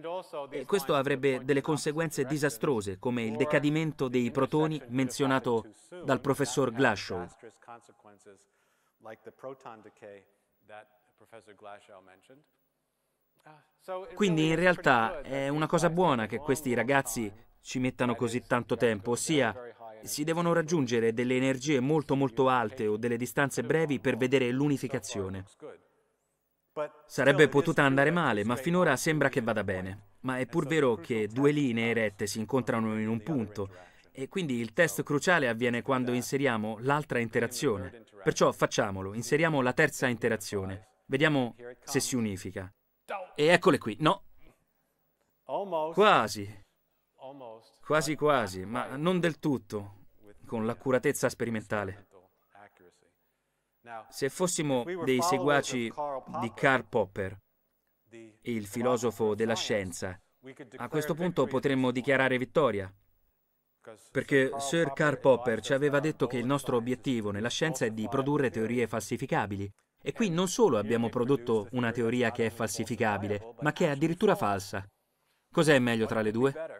e questo avrebbe delle conseguenze disastrose come il decadimento dei protoni menzionato dal professor Glashow. Uh, Quindi in realtà è una cosa buona che questi ragazzi ci mettano così tanto tempo, ossia si devono raggiungere delle energie molto molto alte o delle distanze brevi per vedere l'unificazione. Sarebbe potuta andare male, ma finora sembra che vada bene. Ma è pur vero che due linee rette si incontrano in un punto e quindi il test cruciale avviene quando inseriamo l'altra interazione. Perciò facciamolo, inseriamo la terza interazione. Vediamo se si unifica. E eccole qui, no? Quasi quasi quasi, ma non del tutto, con l'accuratezza sperimentale. Se fossimo dei seguaci di Karl Popper, il filosofo della scienza, a questo punto potremmo dichiarare vittoria. Perché Sir Karl Popper ci aveva detto che il nostro obiettivo nella scienza è di produrre teorie falsificabili. E qui non solo abbiamo prodotto una teoria che è falsificabile, ma che è addirittura falsa. Cos'è meglio tra le due?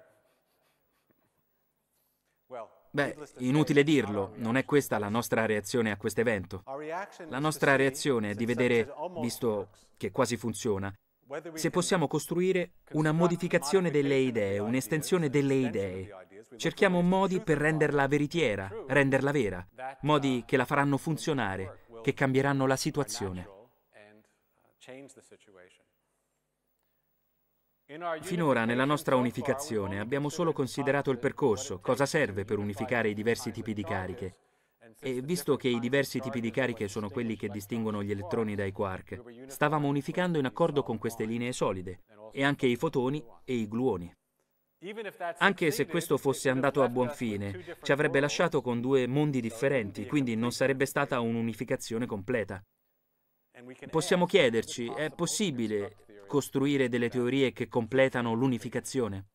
Beh, inutile dirlo, non è questa la nostra reazione a questo evento. La nostra reazione è di vedere, visto che quasi funziona, se possiamo costruire una modificazione delle idee, un'estensione delle idee. Cerchiamo modi per renderla veritiera, renderla vera, modi che la faranno funzionare, che cambieranno la situazione. Finora nella nostra unificazione abbiamo solo considerato il percorso, cosa serve per unificare i diversi tipi di cariche. E visto che i diversi tipi di cariche sono quelli che distinguono gli elettroni dai quark, stavamo unificando in accordo con queste linee solide, e anche i fotoni e i gluoni. Anche se questo fosse andato a buon fine, ci avrebbe lasciato con due mondi differenti, quindi non sarebbe stata un'unificazione completa. Possiamo chiederci, è possibile costruire delle teorie che completano l'unificazione.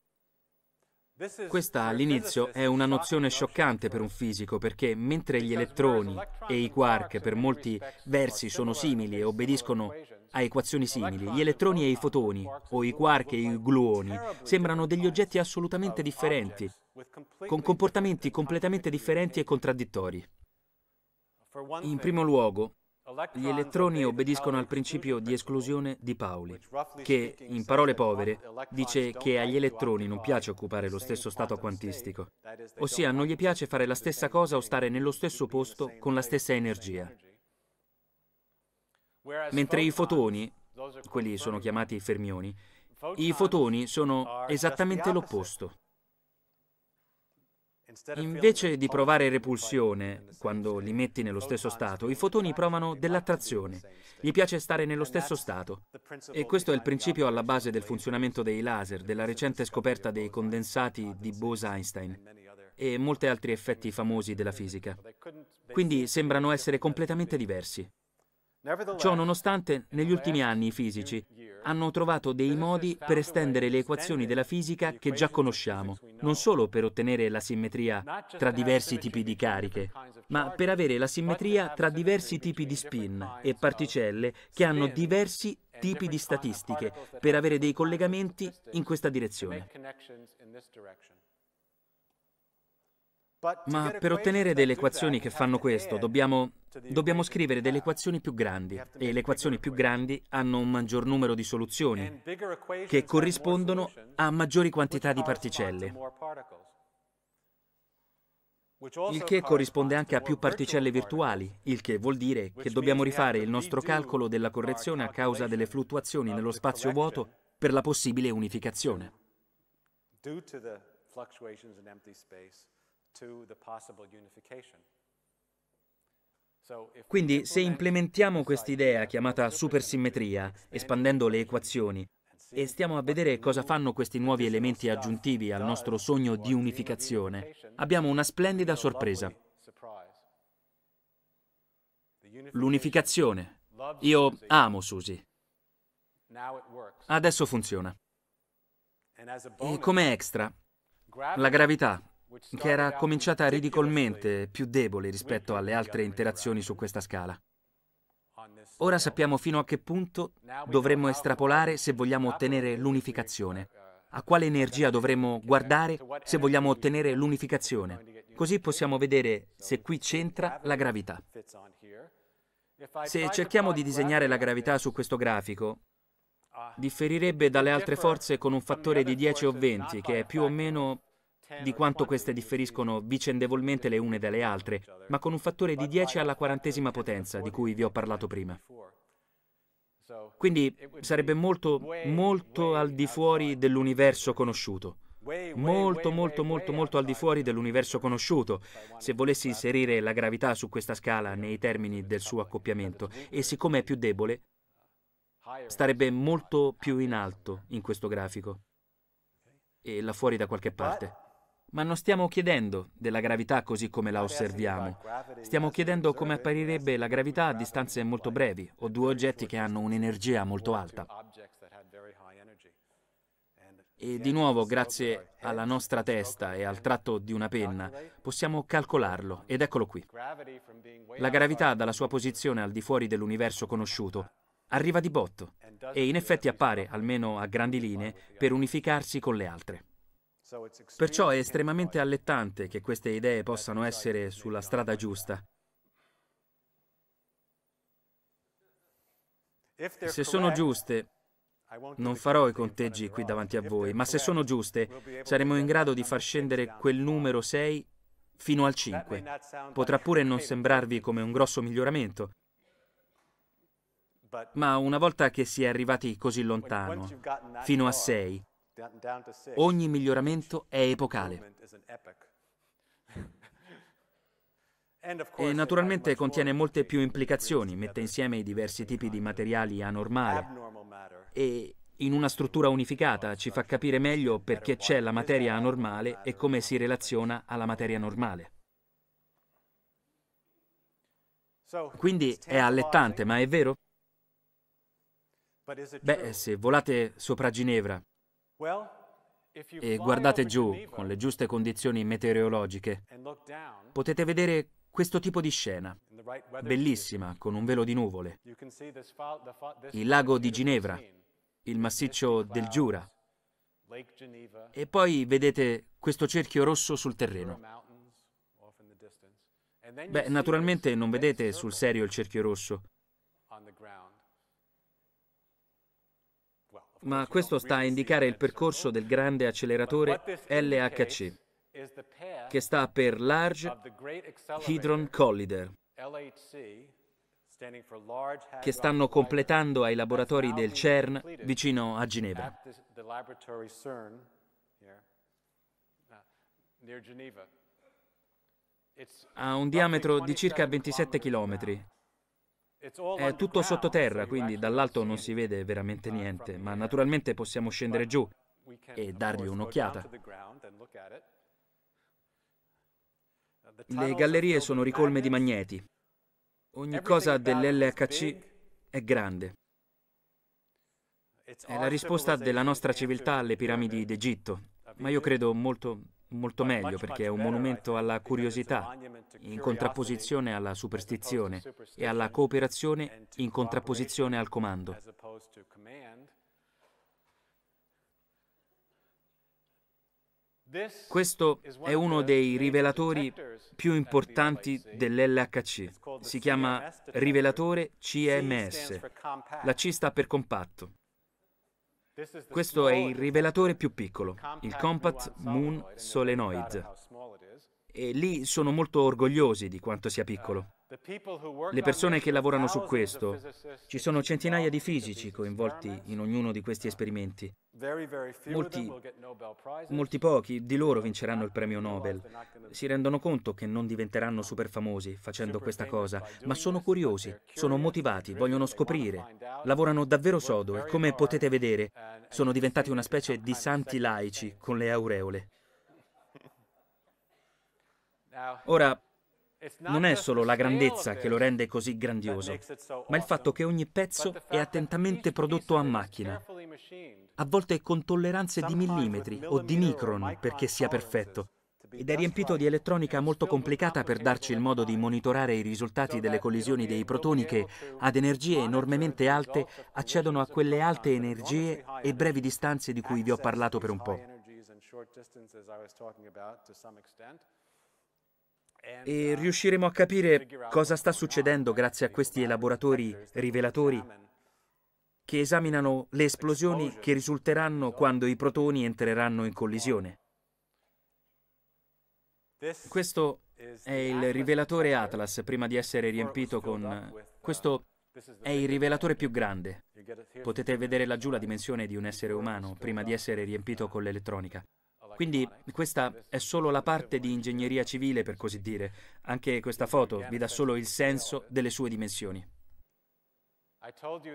Questa all'inizio è una nozione scioccante per un fisico perché mentre gli elettroni e i quark per molti versi sono simili e obbediscono a equazioni simili, gli elettroni e i fotoni, o i quark e i gluoni, sembrano degli oggetti assolutamente differenti, con comportamenti completamente differenti e contraddittori. In primo luogo, gli elettroni obbediscono al principio di esclusione di Pauli, che, in parole povere, dice che agli elettroni non piace occupare lo stesso stato quantistico, ossia non gli piace fare la stessa cosa o stare nello stesso posto con la stessa energia. Mentre i fotoni, quelli sono chiamati fermioni, i fotoni sono esattamente l'opposto. Invece di provare repulsione, quando li metti nello stesso stato, i fotoni provano dell'attrazione. Gli piace stare nello stesso stato. E questo è il principio alla base del funzionamento dei laser, della recente scoperta dei condensati di Bose-Einstein e molti altri effetti famosi della fisica. Quindi sembrano essere completamente diversi. Ciò nonostante, negli ultimi anni i fisici hanno trovato dei modi per estendere le equazioni della fisica che già conosciamo, non solo per ottenere la simmetria tra diversi tipi di cariche, ma per avere la simmetria tra diversi tipi di spin e particelle che hanno diversi tipi di statistiche, per avere dei collegamenti in questa direzione. Ma per ottenere delle equazioni che fanno questo dobbiamo, dobbiamo, scrivere delle equazioni più grandi e le equazioni più grandi hanno un maggior numero di soluzioni che corrispondono a maggiori quantità di particelle, il che corrisponde anche a più particelle virtuali, il che vuol dire che dobbiamo rifare il nostro calcolo della correzione a causa delle fluttuazioni nello spazio vuoto per la possibile unificazione. Due in quindi se implementiamo quest'idea chiamata supersimmetria, espandendo le equazioni, e stiamo a vedere cosa fanno questi nuovi elementi aggiuntivi al nostro sogno di unificazione, abbiamo una splendida sorpresa. L'unificazione. Io amo Susi. Adesso funziona. E come extra, la gravità che era cominciata ridicolmente più debole rispetto alle altre interazioni su questa scala. Ora sappiamo fino a che punto dovremmo estrapolare se vogliamo ottenere l'unificazione, a quale energia dovremmo guardare se vogliamo ottenere l'unificazione. Così possiamo vedere se qui c'entra la gravità. Se cerchiamo di disegnare la gravità su questo grafico, differirebbe dalle altre forze con un fattore di 10 o 20, che è più o meno di quanto queste differiscono vicendevolmente le une dalle altre, ma con un fattore di 10 alla quarantesima potenza di cui vi ho parlato prima. Quindi sarebbe molto, molto al di fuori dell'universo conosciuto. Molto, molto, molto, molto al di fuori dell'universo conosciuto, se volessi inserire la gravità su questa scala nei termini del suo accoppiamento, e siccome è più debole, starebbe molto più in alto in questo grafico e là fuori da qualche parte. Ma non stiamo chiedendo della gravità così come la osserviamo, stiamo chiedendo come apparirebbe la gravità a distanze molto brevi o due oggetti che hanno un'energia molto alta. E di nuovo, grazie alla nostra testa e al tratto di una penna, possiamo calcolarlo, ed eccolo qui. La gravità dalla sua posizione al di fuori dell'universo conosciuto arriva di botto e in effetti appare, almeno a grandi linee, per unificarsi con le altre. Perciò è estremamente allettante che queste idee possano essere sulla strada giusta. Se sono giuste, non farò i conteggi qui davanti a voi, ma se sono giuste, saremo in grado di far scendere quel numero 6 fino al 5. Potrà pure non sembrarvi come un grosso miglioramento, ma una volta che si è arrivati così lontano, fino a 6, Ogni miglioramento è epocale. *laughs* E naturalmente contiene molte più implicazioni, mette insieme i diversi tipi di materiali anormali e in una struttura unificata ci fa capire meglio perché c'è la materia anormale e come si relaziona alla materia normale. Quindi è allettante, ma è vero? Beh, se volate sopra Ginevra e guardate giù con le giuste condizioni meteorologiche, potete vedere questo tipo di scena, bellissima, con un velo di nuvole, il lago di Ginevra, il massiccio del Giura, e poi vedete questo cerchio rosso sul terreno. Beh, naturalmente non vedete sul serio il cerchio rosso, ma questo sta a indicare il percorso del grande acceleratore LHC, che sta per Large Hadron Collider, che stanno completando ai laboratori del CERN vicino a Ginevra. Ha un diametro di circa 27 chilometri è tutto sottoterra, quindi dall'alto non si vede veramente niente, ma naturalmente possiamo scendere giù e dargli un'occhiata. Uh, Le gallerie sono ricolme di magneti. Ogni cosa dell'LHC è grande. È la risposta della nostra civiltà alle piramidi d'Egitto, ma io credo molto molto meglio perché è un monumento alla curiosità, in contrapposizione alla superstizione e alla cooperazione in contrapposizione al comando. Questo è uno dei rivelatori più importanti dell'LHC. Si chiama rivelatore CMS. La C sta per compatto. Questo è il rivelatore più piccolo, il Compact Moon Solenoid. E lì sono molto orgogliosi di quanto sia piccolo le persone che lavorano su questo. Ci sono centinaia di fisici coinvolti in ognuno di questi esperimenti. Molti, molti pochi di loro vinceranno il premio Nobel. Si rendono conto che non diventeranno super famosi facendo questa cosa, ma sono curiosi, sono motivati, vogliono scoprire. Lavorano davvero sodo e, come potete vedere, sono diventati una specie di santi laici con le aureole. *laughs* Ora, non è solo la grandezza che lo rende così grandioso, ma il fatto che ogni pezzo è attentamente prodotto a macchina, a volte con tolleranze di millimetri o di micron perché sia perfetto, ed è riempito di elettronica molto complicata per darci il modo di monitorare i risultati delle collisioni dei protoni che, ad energie enormemente alte, accedono a quelle alte energie e brevi distanze di cui vi ho parlato per un po' e riusciremo a capire cosa sta succedendo grazie a questi elaboratori rivelatori che esaminano le esplosioni che risulteranno quando i protoni entreranno in collisione. Questo è il rivelatore Atlas prima di essere riempito con... Questo è il rivelatore più grande. Potete vedere laggiù la dimensione di un essere umano prima di essere riempito con l'elettronica. Quindi questa è solo la parte di ingegneria civile, per così dire. Anche questa foto vi dà solo il senso delle sue dimensioni.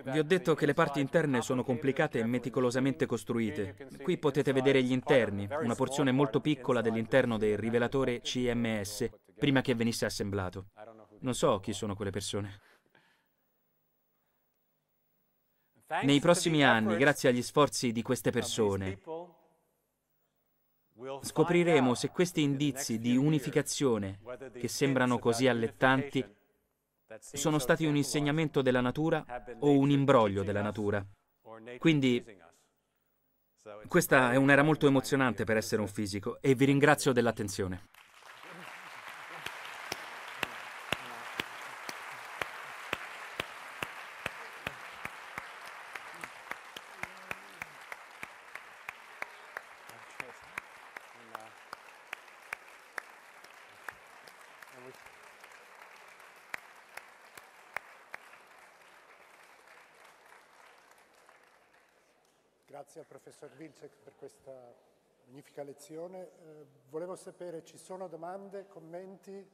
Vi ho detto che le parti interne sono complicate e meticolosamente costruite. Qui potete vedere gli interni, una porzione molto piccola dell'interno del rivelatore CMS, prima che venisse assemblato. Non so chi sono quelle persone. Nei prossimi anni, grazie agli sforzi di queste persone, Scopriremo se questi indizi di unificazione, che sembrano così allettanti, sono stati un insegnamento della natura o un imbroglio della natura. Quindi questa è un'era molto emozionante per essere un fisico e vi ringrazio dell'attenzione. professor Vilcek per questa magnifica lezione. Eh, volevo sapere, ci sono domande, commenti?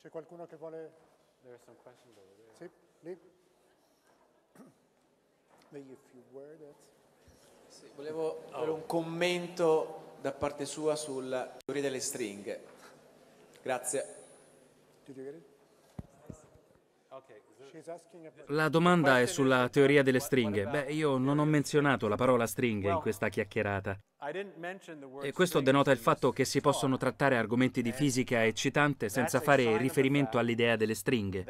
C'è qualcuno che vuole... There are some questions over there. Sì, lì. Maybe a few words. Sì, volevo avere un commento da parte sua sulla teoria delle stringhe. Grazie. Did you la domanda è sulla teoria delle stringhe. Beh, io non ho menzionato la parola stringhe in questa chiacchierata. E questo denota il fatto che si possono trattare argomenti di fisica eccitante senza fare riferimento all'idea delle stringhe.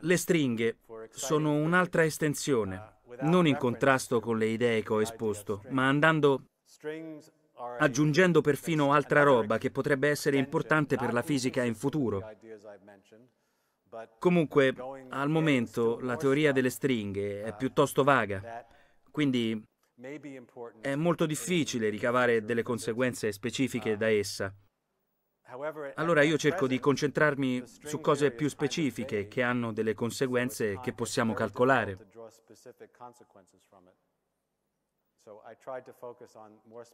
Le stringhe sono un'altra uh, estensione, non in contrasto con le idee che ho esposto, ma andando aggiungendo perfino altra roba che potrebbe essere importante per la fisica in futuro. Comunque, al momento la teoria delle stringhe è piuttosto vaga, quindi è molto difficile ricavare delle conseguenze specifiche da essa. Allora io cerco di concentrarmi su cose più specifiche che hanno delle conseguenze che possiamo calcolare.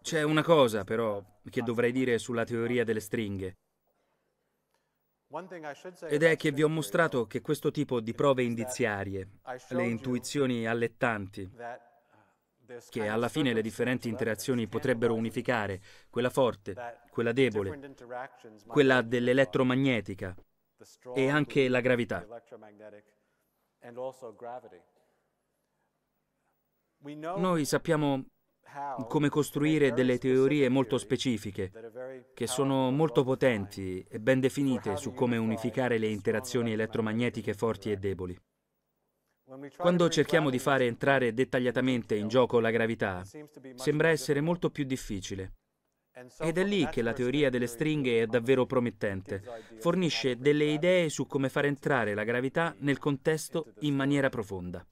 C'è una cosa però che dovrei dire sulla teoria delle stringhe. Ed è che vi ho mostrato che questo tipo di prove indiziarie, le intuizioni allettanti, uh, che alla fine le differenti interazioni potrebbero unificare, quella forte, quella debole, quella dell'elettromagnetica e anche la gravità. Noi sappiamo come costruire delle teorie molto specifiche, che sono molto potenti e ben definite su come unificare le interazioni elettromagnetiche forti e deboli. Quando cerchiamo di fare entrare dettagliatamente in gioco la gravità, sembra essere molto più difficile. Ed è lì che la teoria delle stringhe è davvero promettente. Fornisce delle idee su come far entrare la gravità nel contesto in maniera profonda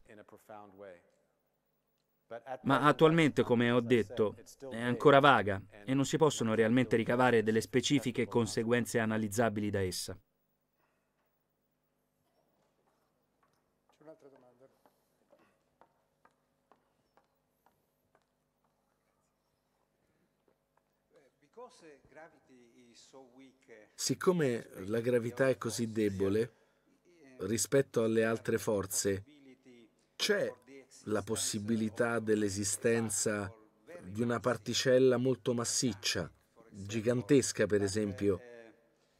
ma attualmente, come ho detto, è ancora vaga e non si possono realmente ricavare delle specifiche conseguenze analizzabili da essa. Eh, eh, Siccome la gravità è così eh, debole rispetto alle altre forze, c'è la possibilità dell'esistenza di una particella molto massiccia, gigantesca per esempio,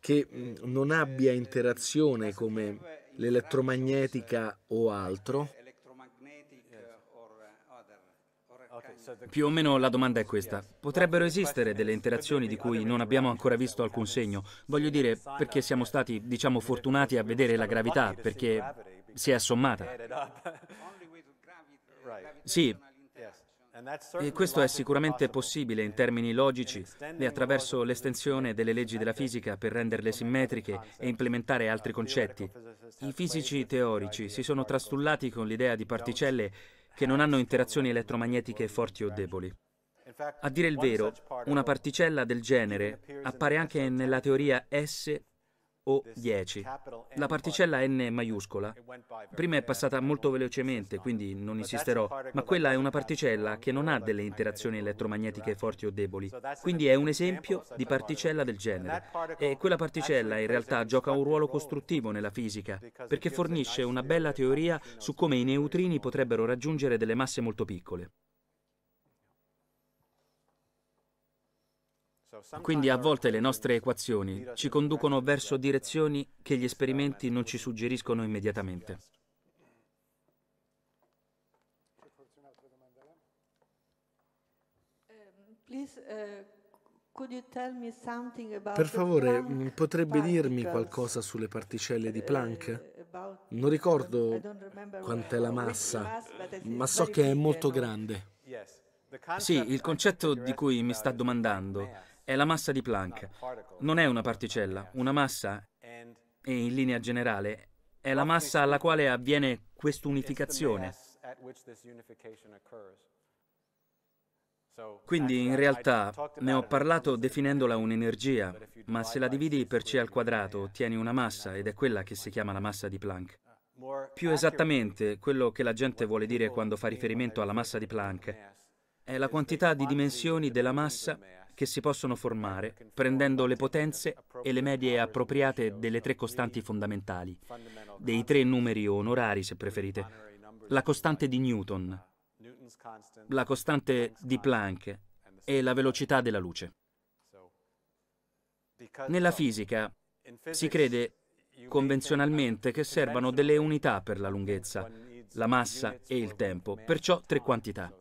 che non abbia interazione come l'elettromagnetica o altro? Più o meno la domanda è questa. Potrebbero esistere delle interazioni di cui non abbiamo ancora visto alcun segno? Voglio dire, perché siamo stati, diciamo, fortunati a vedere la gravità, perché si è assommata. Sì, e questo è sicuramente possibile in termini logici e attraverso l'estensione delle leggi della fisica per renderle simmetriche e implementare altri concetti. I fisici teorici si sono trastullati con l'idea di particelle che non hanno interazioni elettromagnetiche forti o deboli. A dire il vero, una particella del genere appare anche nella teoria S o 10. La particella n maiuscola prima è passata molto velocemente, quindi non insisterò, ma quella è una particella che non ha delle interazioni elettromagnetiche forti o deboli, quindi è un esempio di particella del genere. E quella particella in realtà gioca un ruolo costruttivo nella fisica, perché fornisce una bella teoria su come i neutrini potrebbero raggiungere delle masse molto piccole. Quindi a volte le nostre equazioni ci conducono verso direzioni che gli esperimenti non ci suggeriscono immediatamente. Per favore, mm, potrebbe dirmi qualcosa sulle particelle di Planck? Non ricordo quant'è la massa, ma so che è molto grande. Sì, il concetto di cui mi sta domandando è la massa di Planck. Non è una particella, una massa, e in linea generale, è la massa alla quale avviene quest'unificazione. Quindi in realtà ne ho parlato definendola un'energia, ma se la dividi per c al quadrato ottieni una massa ed è quella che si chiama la massa di Planck. Più esattamente, quello che la gente vuole dire quando fa riferimento alla massa di Planck è la quantità di dimensioni della massa che si possono formare prendendo le potenze e le medie appropriate delle tre costanti fondamentali, dei tre numeri onorari se preferite, la costante di Newton, la costante di Planck e la velocità della luce. Nella fisica si crede convenzionalmente che servano delle unità per la lunghezza, la massa e il tempo, perciò tre quantità.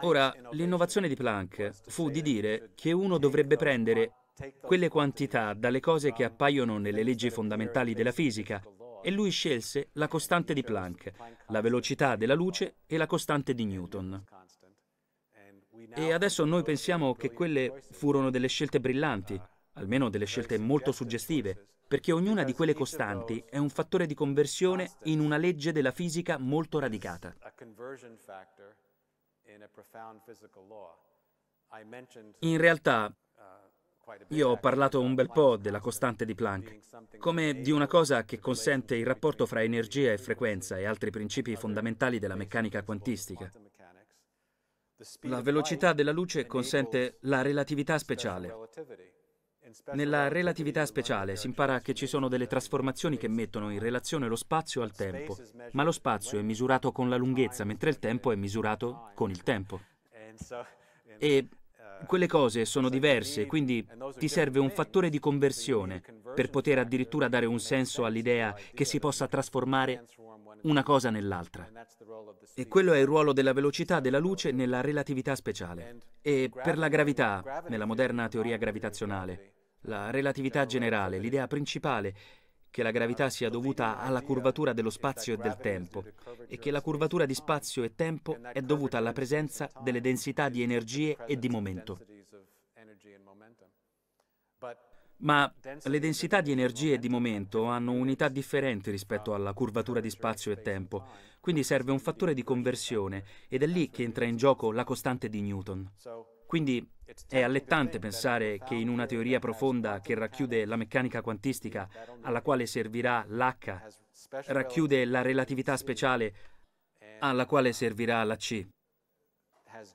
Ora, l'innovazione di Planck fu di dire che uno dovrebbe prendere quelle quantità dalle cose che appaiono nelle leggi fondamentali della fisica e lui scelse la costante di Planck, la velocità della luce e la costante di Newton. E adesso noi pensiamo che quelle furono delle scelte brillanti, almeno delle scelte molto suggestive, perché ognuna di quelle costanti è un fattore di conversione in una legge della fisica molto radicata. In realtà, uh, io ho parlato un bel po' della costante di Planck, come di una cosa che consente il rapporto fra energia e frequenza e altri principi fondamentali della meccanica quantistica. La velocità della luce consente la relatività speciale. Nella relatività speciale si impara che ci sono delle trasformazioni che mettono in relazione lo spazio al tempo, ma lo spazio è misurato con la lunghezza, mentre il tempo è misurato con il tempo. E quelle cose sono diverse, quindi ti serve un fattore di conversione per poter addirittura dare un senso all'idea che si possa trasformare una cosa nell'altra. E quello è il ruolo della velocità della luce nella relatività speciale. E per la gravità, nella moderna teoria gravitazionale, la relatività generale, l'idea principale che la gravità sia dovuta alla curvatura dello spazio e del tempo e che la curvatura di spazio e tempo è dovuta alla presenza delle densità di energie e di momento. Ma le densità di energie e di momento hanno unità differenti rispetto alla curvatura di spazio e tempo, quindi serve un fattore di conversione ed è lì che entra in gioco la costante di Newton. Quindi è allettante pensare che in una teoria profonda che racchiude la meccanica quantistica, alla quale servirà l'H, racchiude la relatività speciale, alla quale servirà la C.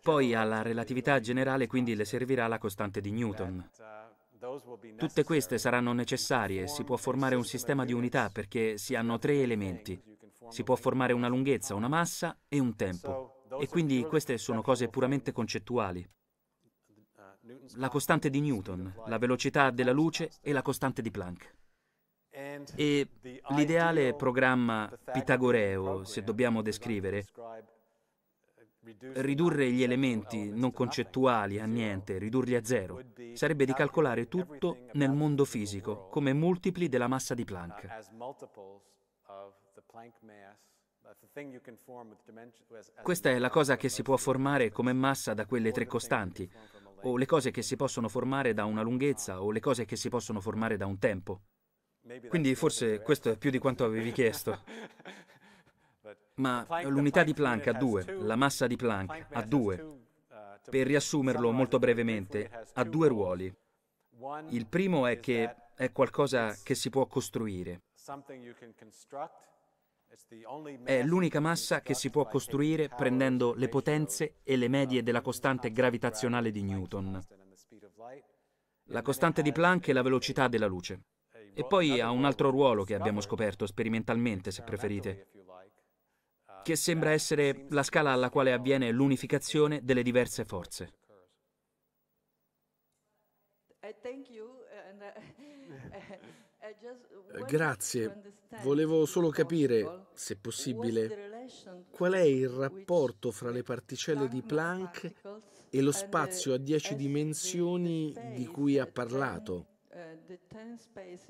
Poi alla relatività generale quindi le servirà la costante di Newton. Tutte queste saranno necessarie, si può formare un sistema di unità perché si hanno tre elementi. Si può formare una lunghezza, una massa e un tempo. E quindi queste sono cose puramente concettuali la costante di Newton, la velocità della luce e la costante di Planck. E l'ideale programma pitagoreo, se dobbiamo descrivere, ridurre gli elementi non concettuali a niente, ridurli a zero, sarebbe di calcolare tutto nel mondo fisico come multipli della massa di Planck. Questa è la cosa che si può formare come massa da quelle tre costanti, o le cose che si possono formare da una lunghezza, o le cose che si possono formare da un tempo. Quindi forse questo è più di quanto avevi chiesto. *laughs* Ma l'unità di Planck ha due, la massa di Planck ha due. Uh, per riassumerlo molto brevemente, ha due ruoli. Il primo è che è qualcosa che si può costruire. È l'unica massa che si può costruire prendendo le potenze e le medie della costante gravitazionale di Newton, la costante di Planck e la velocità della luce. E poi ha un altro ruolo che abbiamo scoperto sperimentalmente, se preferite, che sembra essere la scala alla quale avviene l'unificazione delle diverse forze. Eh, eh, eh, Grazie. *laughs* Eh, grazie, volevo solo capire, se possibile, qual è il rapporto fra le particelle di Planck e lo spazio a dieci dimensioni di cui ha parlato.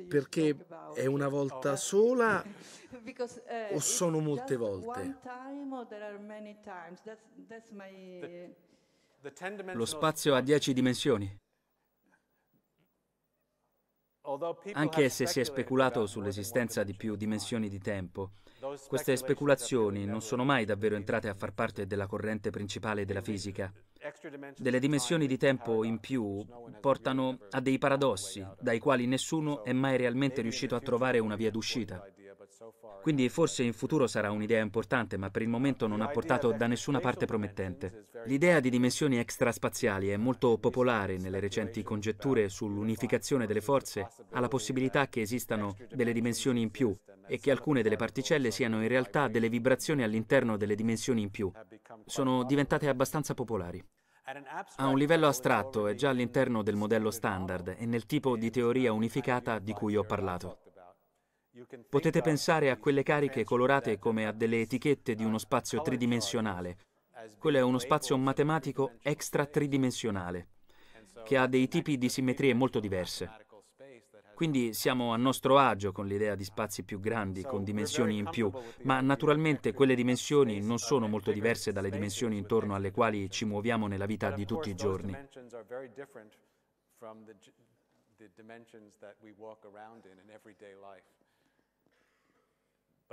Perché è una volta sola o sono molte volte? Lo spazio a dieci dimensioni. Anche se si è speculato sull'esistenza di più dimensioni di tempo, queste speculazioni non sono mai davvero entrate a far parte della corrente principale della fisica. Delle dimensioni di tempo in più portano a dei paradossi dai quali nessuno è mai realmente riuscito a trovare una via d'uscita. Quindi forse in futuro sarà un'idea importante, ma per il momento non ha portato da nessuna parte promettente. L'idea di dimensioni extraspaziali è molto popolare nelle recenti congetture sull'unificazione delle forze, alla possibilità che esistano delle dimensioni in più e che alcune delle particelle siano in realtà delle vibrazioni all'interno delle dimensioni in più. Sono diventate abbastanza popolari. A un livello astratto è già all'interno del modello standard e nel tipo di teoria unificata di cui ho parlato. Potete pensare a quelle cariche colorate come a delle etichette di uno spazio tridimensionale. Quello è uno spazio matematico extra tridimensionale, che ha dei tipi di simmetrie molto diverse. Quindi siamo a nostro agio con l'idea di spazi più grandi, con dimensioni in più, ma naturalmente quelle dimensioni non sono molto diverse dalle dimensioni intorno alle quali ci muoviamo nella vita di tutti i giorni. the dimensions that we walk around in in everyday life.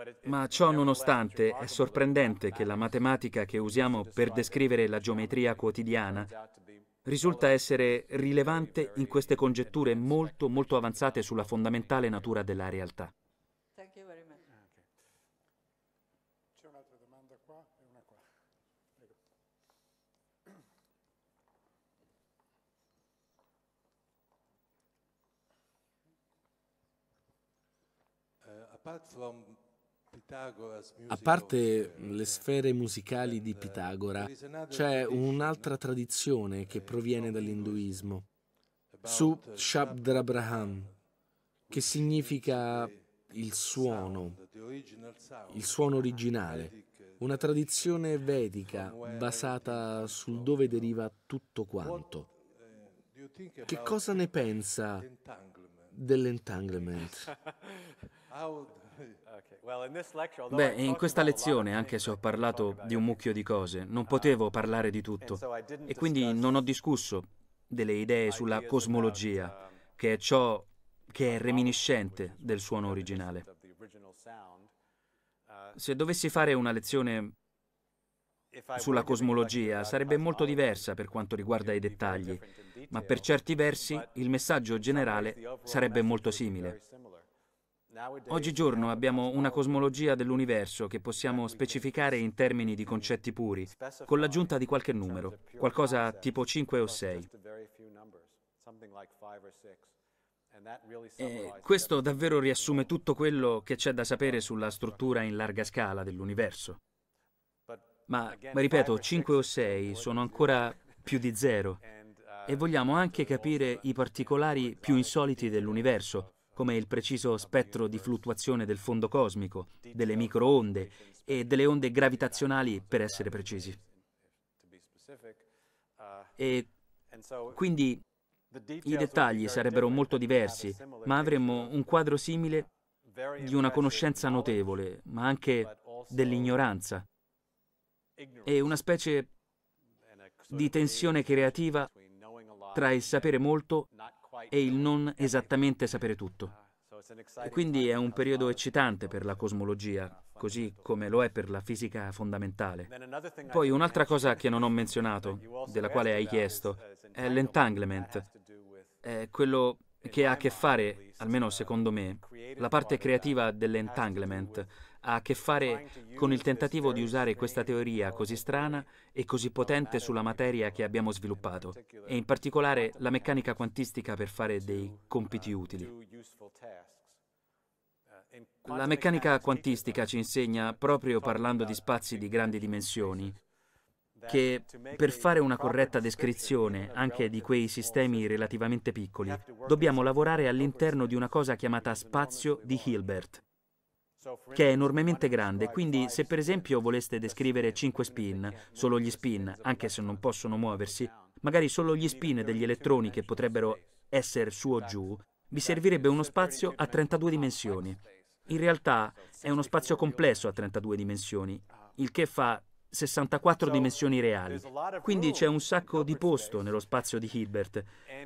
Eh, Ma ciò nonostante è sorprendente che la matematica che usiamo per descrivere la diciamo geometria quotidiana risulta essere rilevante in queste congetture molto molto avanzate sulla fondamentale natura della realtà. Ah, eh, apart from a parte le sfere musicali di Pitagora, c'è un'altra tradizione che proviene dall'induismo, su Shabdrabraham, che significa il suono, il suono originale, una tradizione vedica basata sul dove deriva tutto quanto. Che cosa ne pensa dell'entanglement? *laughs* *laughs* Beh, in questa lezione, anche se ho parlato di un mucchio di cose, non potevo parlare di tutto e quindi non ho discusso delle idee sulla cosmologia, um, che è ciò che è reminiscente del suono originale. Uh, se dovessi fare una lezione sulla cosmologia sarebbe molto diversa per quanto riguarda i dettagli, ma per certi versi il messaggio generale sarebbe molto simile. Oggigiorno abbiamo una cosmologia dell'universo che possiamo specificare in termini di concetti puri, con l'aggiunta di qualche numero, qualcosa tipo 5 o 6. E questo davvero riassume tutto quello che c'è da sapere sulla struttura in larga scala dell'universo. Ma, ripeto, 5 o 6 sono ancora più di zero e vogliamo anche capire i particolari più insoliti dell'universo, come il preciso spettro di fluttuazione del fondo cosmico, delle microonde e delle onde gravitazionali, per essere precisi. E quindi i dettagli sarebbero molto diversi, ma avremmo un quadro simile di una conoscenza notevole, ma anche dell'ignoranza e una specie di tensione creativa tra il sapere molto e il non esattamente sapere tutto. E quindi è un periodo eccitante per la cosmologia, così come lo è per la fisica fondamentale. Poi un'altra cosa che non ho menzionato, della quale hai chiesto, è l'entanglement. È quello che ha a che fare, almeno secondo me, la parte creativa dell'entanglement ha a che fare con il tentativo di usare questa teoria così strana e così potente sulla materia che abbiamo sviluppato, e in particolare la meccanica quantistica per fare dei compiti utili. La meccanica quantistica ci insegna, proprio parlando di spazi di grandi dimensioni, che per fare una corretta descrizione anche di quei sistemi relativamente piccoli, dobbiamo lavorare all'interno di una cosa chiamata spazio di Hilbert che è enormemente grande, quindi se per esempio voleste descrivere 5 spin, solo gli spin, anche se non possono muoversi, magari solo gli spin degli elettroni che potrebbero essere su o giù, vi servirebbe uno spazio a 32 dimensioni. In realtà è uno spazio complesso a 32 dimensioni, il che fa 64 dimensioni reali. Quindi c'è un sacco di posto nello spazio di Hilbert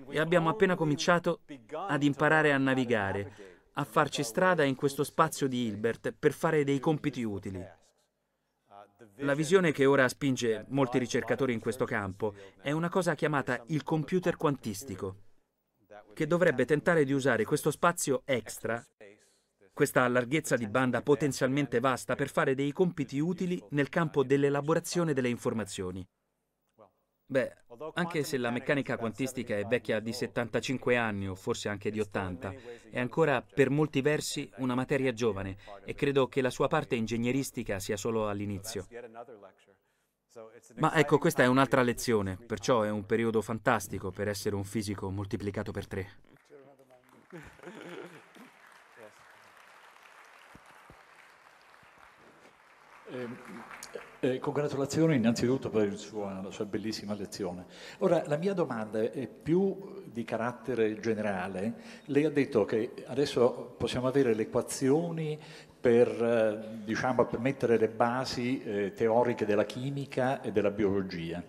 e abbiamo appena cominciato ad imparare a navigare a farci strada in questo spazio di Hilbert per fare dei compiti utili. La visione che ora spinge molti ricercatori in questo campo è una cosa chiamata il computer quantistico, che dovrebbe tentare di usare questo spazio extra, questa larghezza di banda potenzialmente vasta, per fare dei compiti utili nel campo dell'elaborazione delle informazioni. Beh, anche se la meccanica quantistica è vecchia di 75 anni o forse anche di 80, è ancora per molti versi una materia giovane e credo che la sua parte ingegneristica sia solo all'inizio. Ma ecco, questa è un'altra lezione, perciò è un periodo fantastico per essere un fisico moltiplicato per tre. Grazie. *laughs* Ehm, eh, congratulazioni innanzitutto per suo, la sua bellissima lezione. Ora, la mia domanda è più di carattere generale. Lei ha detto che adesso possiamo avere le equazioni per, eh, diciamo, per mettere le basi eh, teoriche della chimica e della biologia.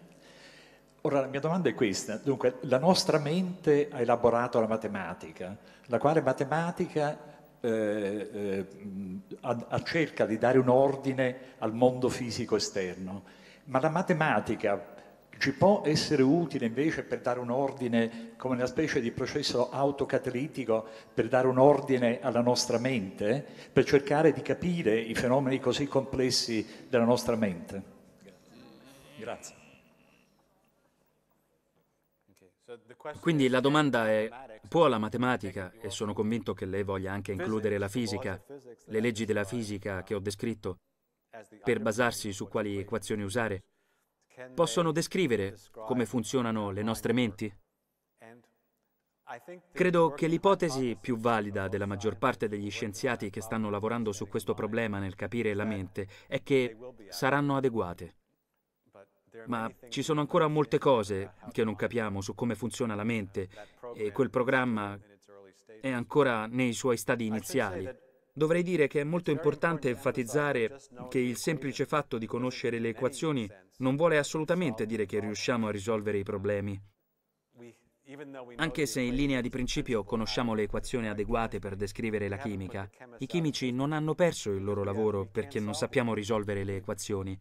Ora, la mia domanda è questa. Dunque, la nostra mente ha elaborato la matematica, la quale matematica eh, eh a, a cerca di dare un ordine al mondo fisico esterno, ma la matematica ci può essere utile invece per dare un ordine, come una specie di processo autocatalitico, per dare un ordine alla nostra mente, per cercare di capire i fenomeni così complessi della nostra mente. Grazie. Quindi la domanda è, può la matematica, e sono convinto che lei voglia anche includere la fisica, le leggi della fisica che ho descritto, per basarsi su quali equazioni usare, possono descrivere come funzionano le nostre menti? Credo che l'ipotesi più valida della maggior parte degli scienziati che stanno lavorando su questo problema nel capire la mente è che saranno adeguate ma ci sono ancora molte cose che non capiamo su come funziona la mente e quel programma è ancora nei suoi stadi iniziali. Dovrei dire che è molto importante enfatizzare che il semplice fatto di conoscere le equazioni non vuole assolutamente dire che riusciamo a risolvere i problemi. Anche se in linea di principio conosciamo le equazioni adeguate per descrivere la chimica, i chimici non hanno perso il loro lavoro perché non sappiamo risolvere le equazioni.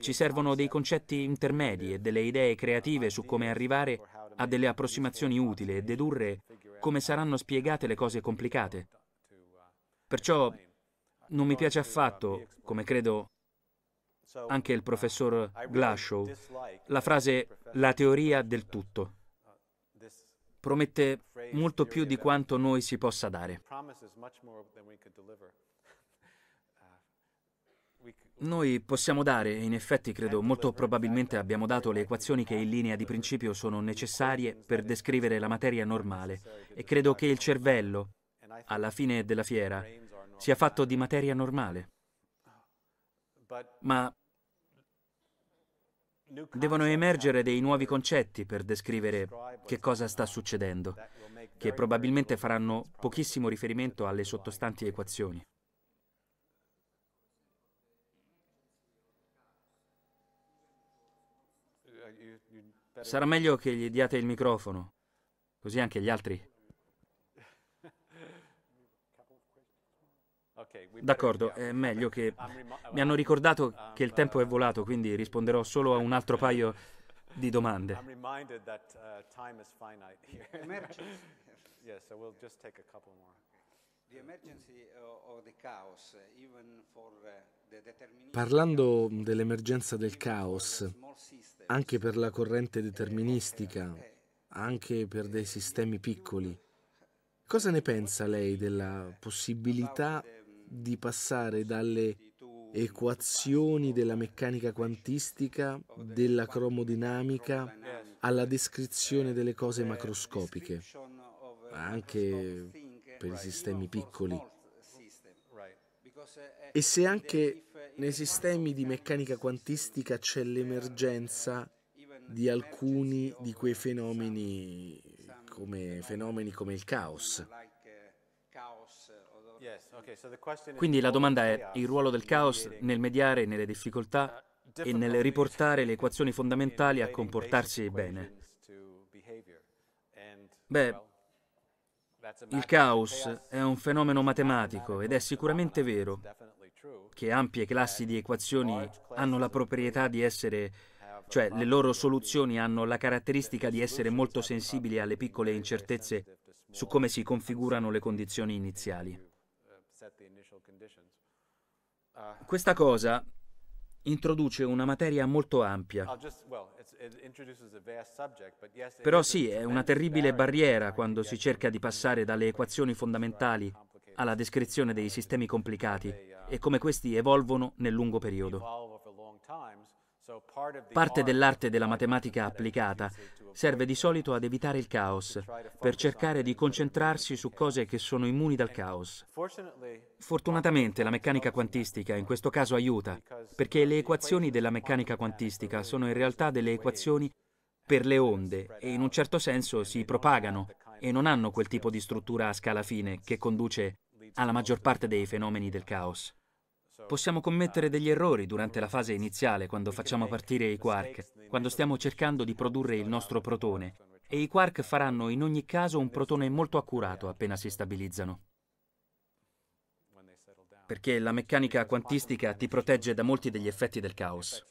Ci servono dei concetti intermedi e delle idee creative su come arrivare a delle approssimazioni utili e dedurre come saranno spiegate le cose complicate. Perciò non mi piace affatto, come credo anche il professor Glashow, la frase la teoria del tutto. Promette molto più di quanto noi si possa dare. Noi possiamo dare, in effetti credo, molto probabilmente abbiamo dato le equazioni che in linea di principio sono necessarie per descrivere la materia normale e credo che il cervello, alla fine della fiera, sia fatto di materia normale. Ma devono emergere dei nuovi concetti per descrivere che cosa sta succedendo, che probabilmente faranno pochissimo riferimento alle sottostanti equazioni. Sarà meglio che gli diate il microfono, così anche gli altri. D'accordo, è meglio che... Mi hanno ricordato che il tempo è volato, quindi risponderò solo a un altro paio di domande. Uh, Merci. *laughs* Yeah, so we'll just take a couple more. Eh, eh, Parlando dell'emergenza del caos, anche per la corrente deterministica, anche per dei sistemi piccoli, cosa ne pensa lei della possibilità di passare dalle equazioni della meccanica quantistica, della cromodinamica, alla descrizione delle cose macroscopiche, eh, anche per i sistemi piccoli. E se anche nei sistemi di meccanica quantistica c'è l'emergenza di alcuni di quei fenomeni come, fenomeni come il caos. Quindi la domanda è il ruolo del caos nel mediare nelle difficoltà e nel riportare le equazioni fondamentali a comportarsi bene. Beh, il caos è un fenomeno matematico ed è sicuramente vero che ampie classi di equazioni hanno la proprietà di essere, cioè le loro soluzioni hanno la caratteristica di essere molto sensibili alle piccole incertezze su come si configurano le condizioni iniziali. Uh, uh, Questa cosa introduce una materia molto ampia. Però sì, è una terribile barriera quando si cerca di passare dalle equazioni fondamentali alla descrizione dei sistemi complicati uh, e come questi evolvono nel lungo periodo. Parte dell'arte della matematica applicata serve di solito ad evitare il caos, per cercare di concentrarsi su cose che sono immuni dal caos. Fortunatamente la meccanica quantistica in questo caso aiuta, perché le equazioni della meccanica quantistica sono in realtà delle equazioni per le onde e in un certo senso si propagano e non hanno quel tipo di struttura a scala fine che conduce alla maggior parte dei fenomeni del caos. Possiamo commettere degli errori durante la fase iniziale quando facciamo partire i quark, quando stiamo cercando di produrre il nostro protone, e i quark faranno in ogni caso un protone molto accurato appena si stabilizzano. Perché la meccanica quantistica ti protegge da molti degli effetti del caos.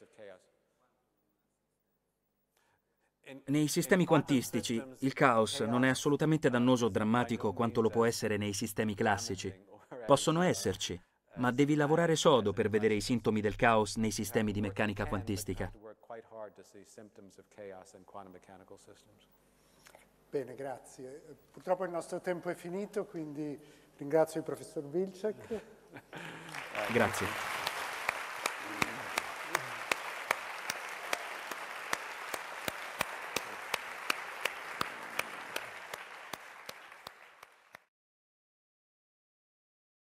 Nei sistemi quantistici il caos non è assolutamente dannoso o drammatico quanto lo può essere nei sistemi classici. Possono esserci, ma devi lavorare sodo per vedere i sintomi del caos nei sistemi di meccanica quantistica. Bene, grazie. Purtroppo il nostro tempo è finito, quindi ringrazio il professor Vilcek. Grazie.